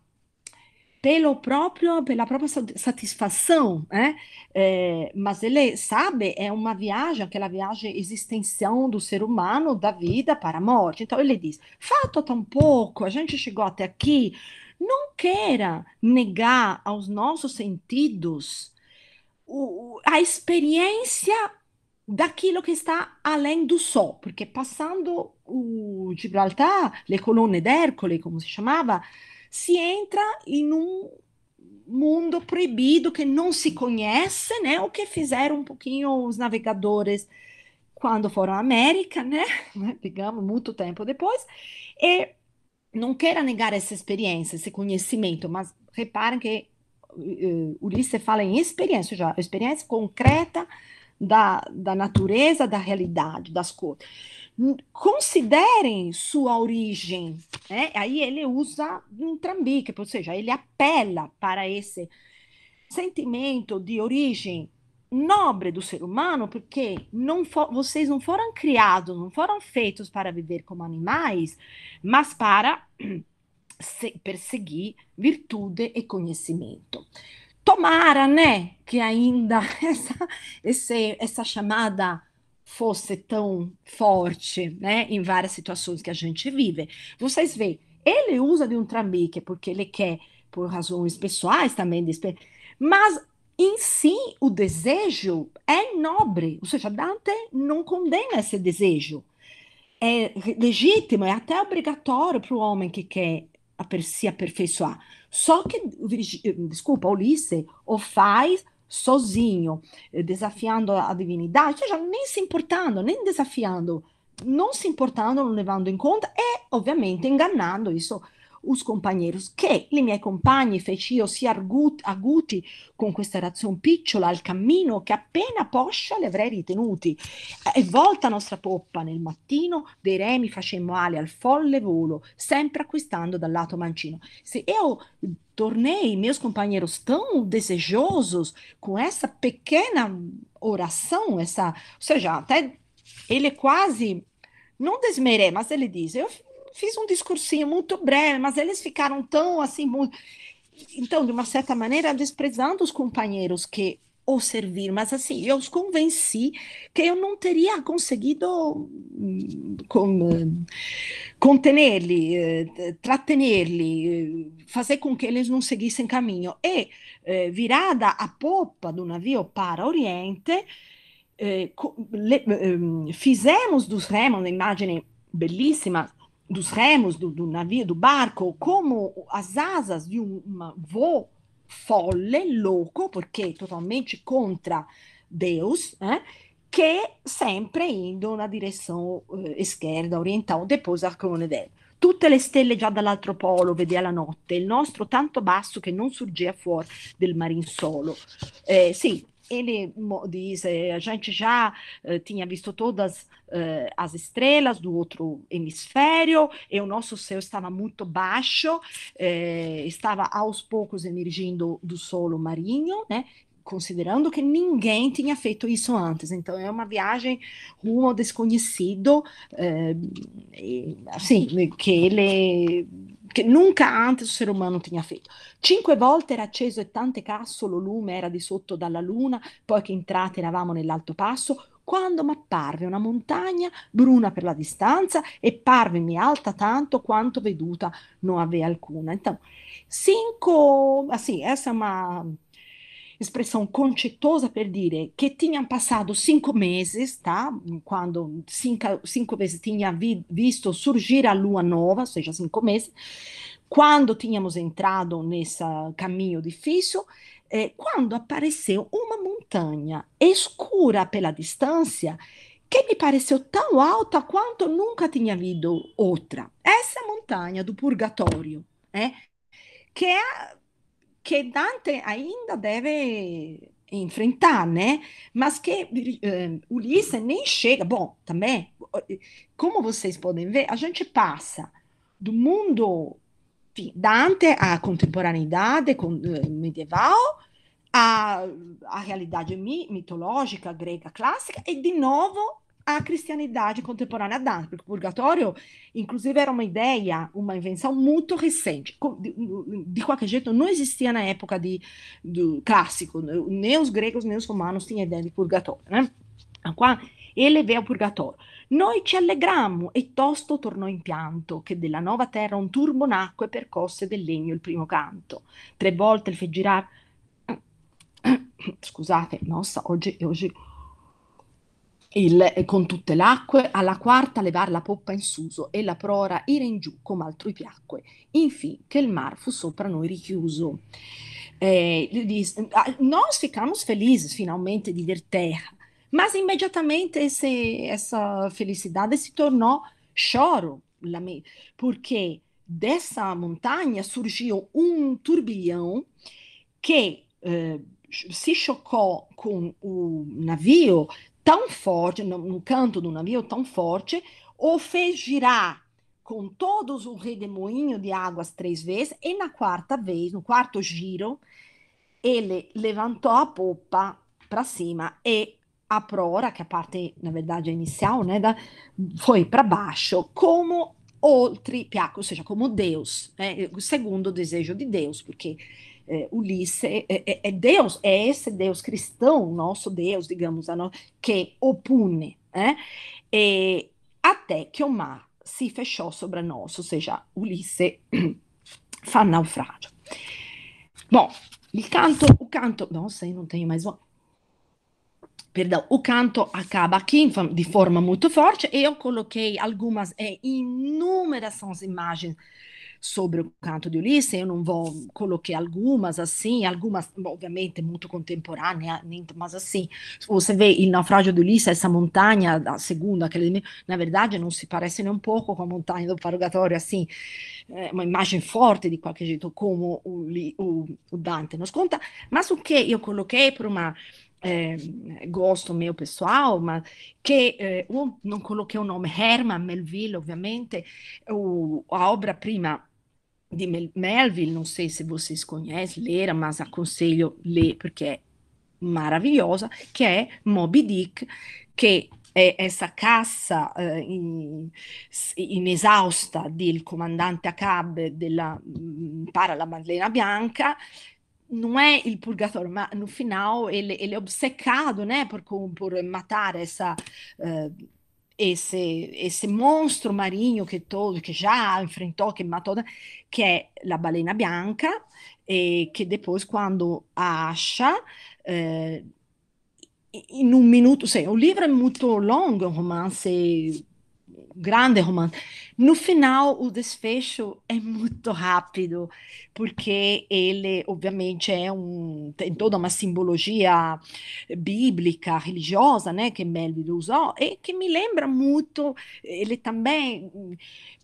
pelo próprio, pela própria satisfação, né? É, mas ele sabe, é uma viagem, aquela viagem existencial do ser humano, da vida para a morte. Então ele diz: fato tão pouco, a gente chegou até aqui, não queira negar aos nossos sentidos o, a experiência daquilo que está além do sol, porque passando o Gibraltar, le colonne d'Ercole, como se chamava, se entra em um mundo proibido que não se conhece, né? O que fizeram um pouquinho os navegadores quando foram à América, né? Digamos, muito tempo depois. E não quero negar essa experiência, esse conhecimento, mas reparem que uh, eh, eh, Ulisses fala em experiência já, experiência concreta da, da natureza da realidade das coisas. Hum, considerem sua origem. Né? Aí ele usa um trambique, ou seja, ele apela para esse sentimento de origem nobre do ser humano, porque não for, vocês não foram criados, não foram feitos para viver como animais, mas para perseguir virtude e conhecimento. Tomara, né, que ainda essa, esse, essa chamada fosse tão forte, né, em várias situações que a gente vive. Vocês veem, ele usa de um trambique porque ele quer, por razões pessoais também, mas em si o desejo é nobre, ou seja, Dante não condena esse desejo. É legítimo, é até obrigatório para o homem que quer aper se aperfeiçoar. Só que, desculpa, Ulisses o faz sozinho, desafiando a divindade, ou seja, nem se importando, nem desafiando, não se importando, não levando em conta e, é, obviamente, enganando. Isso us companheiros, che i miei compagni fec'io si aguti con questa razione picciola al cammino che appena poscia le avrei ritenuti. E volta nostra poppa nel mattino, dei remi facemmo ali al folle volo, sempre acquistando dal lato mancino. Se io tornei, i miei companheiros tão desejosos con essa pequena oração, essa, ou seja, até ele quasi non desmere, ma se le diz: io fiz um discursinho muito breve, mas eles ficaram tão assim. Muito... Então, de uma certa maneira, desprezando os companheiros que o servir, mas assim, eu os convenci que eu não teria conseguido hum, com, contener-lhe, eh, tratener-lhe, fazer com que eles não seguissem caminho. E eh, virada a popa do navio para Oriente, eh, hum, fizemos dos remos, uma imagem belíssima. dos remos do, do, navio, do barco, como as asas de um voo folle, louco, porque totalmente contra Deus, né? Eh, que sempre indo na direção uh, eh, esquerda, oriental, depois Arcone del. Tutte le stelle già dall'altro polo vedeva la notte, il nostro tanto basso che non sorgeva fuori del marinsolo. Eh, sì, ele diz, é, a gente já é, tinha visto todas é, as estrelas do outro hemisfério, e o nosso céu estava muito baixo, estava aos poucos emergindo do solo marinho, né? considerando que ninguém tinha feito isso antes. Então, é uma viagem rumo ao desconhecido, assim, que ele che nunca antes o ser humano tinha feito. Cinque volte era acceso e tante casso, lo lume era di sotto dalla luna, poi che entrate eravamo nell'alto passo, quando m'apparve una montagna bruna per la distanza e parvemi alta tanto quanto veduta non aveva alcuna. Então, cinco, ah sì, essa è una expressão contitosa per dire que tinham passado cinco meses, tá? Quando cinco, cinco tinha vi, visto surgir a lua nova, ou seja, cinco meses, quando tínhamos entrado nesse caminho difícil, eh, quando apareceu uma montanha escura pela distância que me pareceu tão alta quanto nunca tinha havido outra. Essa montanha do purgatório, é, que é que Dante ainda deve enfrentar, né? Mas que uh, Ulisses nem chega. Bom, também, como vocês podem ver, a gente passa do mundo enfim, Dante à contemporaneidade eh, medieval, à, à realidade mitológica grega clássica e de novo à cristianidade contemporânea dá, porque o purgatório, inclusive, era uma ideia, uma invenção muito recente. De, de qualquer jeito, não existia na época de, do clássico, nem os gregos, nem os romanos tinham ideia de purgatório, né? Qua ele vê o purgatório. Noi ci allegrammo e tosto tornò in pianto che della nuova terra un turbo nacque e percosse del legno il primo canto. Tre volte il fe girar. Scusate, nossa, oggi, oggi il, eh, con tutte l'acque, alla quarta levar la poppa in suso e la prora ira in giù come altrui piacque, infin che il mar fu sopra noi richiuso. Eh, nós ah, ficamos felizes finalmente di ver terra, ma immediatamente esse, essa felicidade se tornou choro, porque dessa montagna surgiu un turbilhão che eh, se chocou com o navio tão forte, num canto do navio tão forte, o fez girar com todos o redemoinho de águas três vezes, e na quarta vez, no quarto giro, ele levantou a popa para cima e a prora, que é a parte, na verdade, inicial, né, da, foi para baixo, como outro piaco, ou seja, como Deus, né, o segundo desejo de Deus, porque é, Ulisses, é é, é, é, Deus, é esse Deus cristão, nosso Deus, digamos, que opune, né? E, é, até que o mar se fechou sobre nós, ou seja, Ulisses fa naufrágio. Bom, o canto, o canto, não sei não tenho mais Perdão, o canto acaba aqui de forma muito forte e eu coloquei algumas é, eh, inúmeras são as imagens sobre o canto de Ulisses, eu não vou coloquei algumas assim, algumas obviamente muito contemporâneas, mas assim, você vê o naufrágio de Ulisses, essa montanha, a segunda, aquele, na verdade não se parece nem um pouco com a montanha do Parogatório, assim, é uma imagem forte di qualche jeito come o, Dante nos conta, mas o que eu coloquei para uma é, gosto meu pessoal, mas que é, um, não coloquei o nome Herman Melville, ovviamente, o, a obra prima di Mel- Melville, não sei se vocês conhecem, leram, mas aconselho ler porque é maravilhosa, que é Moby Dick, que é essa caça eh, in, inesausta del comandante Acab della, mm, para la Maddalena Bianca, não é il purgatório, mas no final ele, ele é obcecado né, por, por matar essa uh, ese, ese monstro marinho che, todo que já enfrentou, che, matou, que é balena bianca, e che depois, quando acha, eh, in un minuto, sei, un libro è molto lungo, un romanzo grande romance. No final, o desfecho é muito rápido, porque ele, obviamente, é um, tem toda uma simbologia bíblica, religiosa, né, que Melville usou, e que me lembra muito, ele também...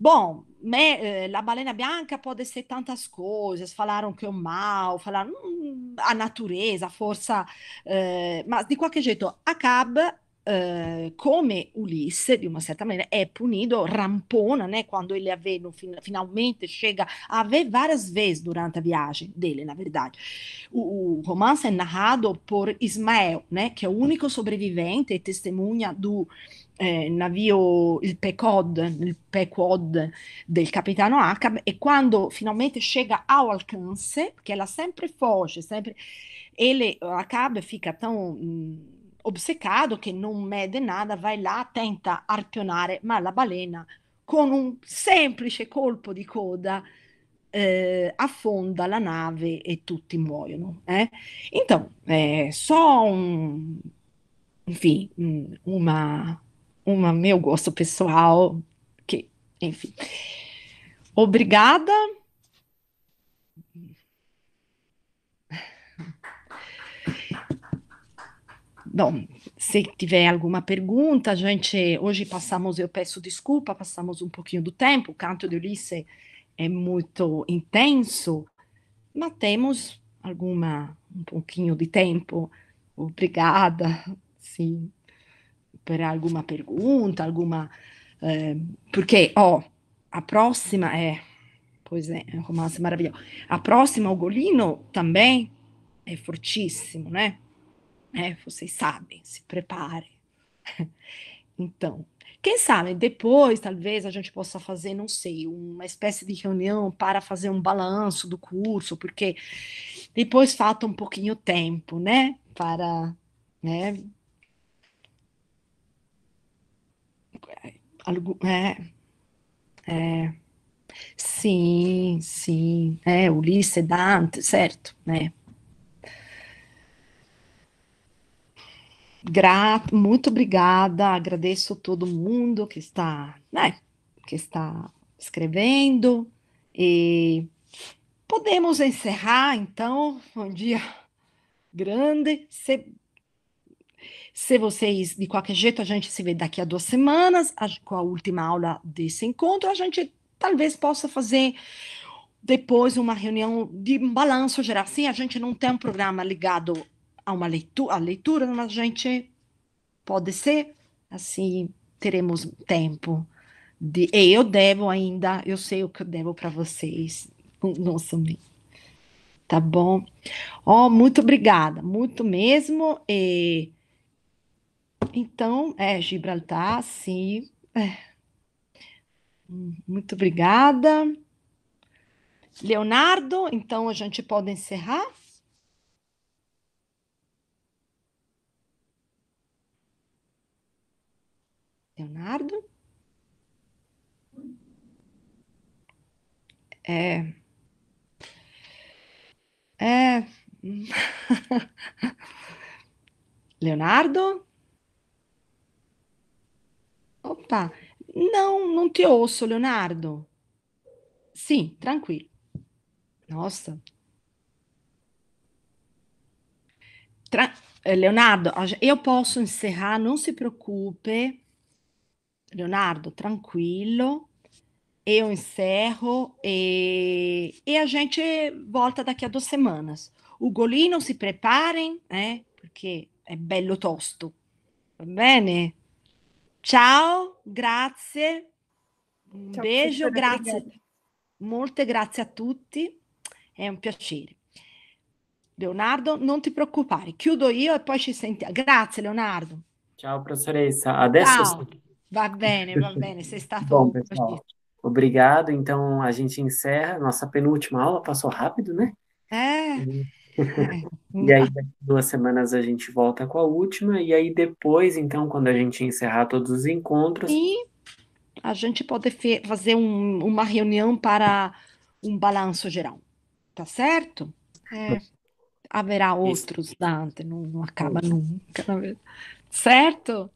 Bom, me, eh, la balena bianca pode ser tantas coisas, falaram que é o mal, falaram hum, a natureza, a força... Eh, mas, de qualquer jeito, acaba eh, come Ulisse, di una certa maniera, è punito, rampona, né, quando ele aveva fin, finalmente chega a ver várias vezes durante a viagem dele, na verdade. O, o romance é narrado por Ismael, né, que é o único sobrevivente e testemunha do eh, navio, il Pecod, il Pecod del capitano Acab, e quando finalmente chega ao alcance, perché ela sempre foge, sempre... Ele, Acab fica tão... Mh, mm, obsecado que não mede nada, vai lá, tenta arpionar, mas a balena, com um semplice colpo di coda, eh, affonda la nave e tutti muoiono. Eh? Então, é, eh, só um. Enfim, um, uma, uma meu gosto pessoal, que, enfim. Obrigada. Bom, se tiver alguma pergunta, a gente hoje passamos, eu peço desculpa, passamos um pouquinho do tempo, o canto de Ulisse é muito intenso, mas temos alguma um pouquinho de tempo. Obrigada, sim, por alguma pergunta, alguma eh, porque ó, a próxima é, pois é, é um romance maravilhoso. A próxima o Golino também é fortíssimo, né? né? Vocês sabem, se preparem. Então, quem sabe depois talvez a gente possa fazer, não sei, uma espécie de reunião para fazer um balanço do curso, porque depois falta um pouquinho tempo, né? Para, né? Algo, é, né? é, sim, sim, é, Ulisses Dante, certo, né? Grato, muito obrigada, agradeço todo mundo que está, né, que está escrevendo e podemos encerrar então um dia grande. Se, se vocês de qualquer jeito a gente se vê daqui a duas semanas a, com a última aula desse encontro, a gente talvez possa fazer depois uma reunião de balanço geral. Sim, a gente não tem um programa ligado a uma leitura, a leitura a gente pode ser assim, teremos tempo de e eu devo ainda, eu sei o que eu devo para vocês, não somente. Tá bom? Ó, oh, muito obrigada, muito mesmo. E... Então, é Gibraltar, sim. É. Muito obrigada. Leonardo, então a gente pode encerrar? Leonardo? É. É. Leonardo? Opa, não, não te ouço, Leonardo. Sim, tranquilo. Nossa. Tra eh, Leonardo, eu posso encerrar, não se preocupe. Leonardo, tranquilo, eu encerro e, e a gente volta daqui a duas semanas. O Golino se preparem, né? Perché è bello tosto. Va bene? Ciao, grazie. Un Ciao, beijo, grazie. Brigate. Molte grazie a tutti. È un piacere. Leonardo, non ti preoccupare, chiudo io e poi ci sentiamo. Grazie Leonardo. Ciao professoressa, adesso Ciao. Va bene, va bene, sei stato Bom, pessoal, obrigado. Então a gente encerra nossa penúltima aula, passou rápido, né? É. E, é. e aí daqui duas semanas a gente volta com a última e aí depois, então, quando a gente encerrar todos os encontros, E a gente pode fazer um, uma reunião para um balanço geral, tá certo? É, haverá outros, Dante, não, não acaba nunca, certo?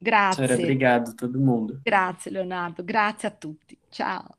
Grazie. Sara, obrigado todo mundo. Grazie Leonardo, grazie a tutti. Ciao.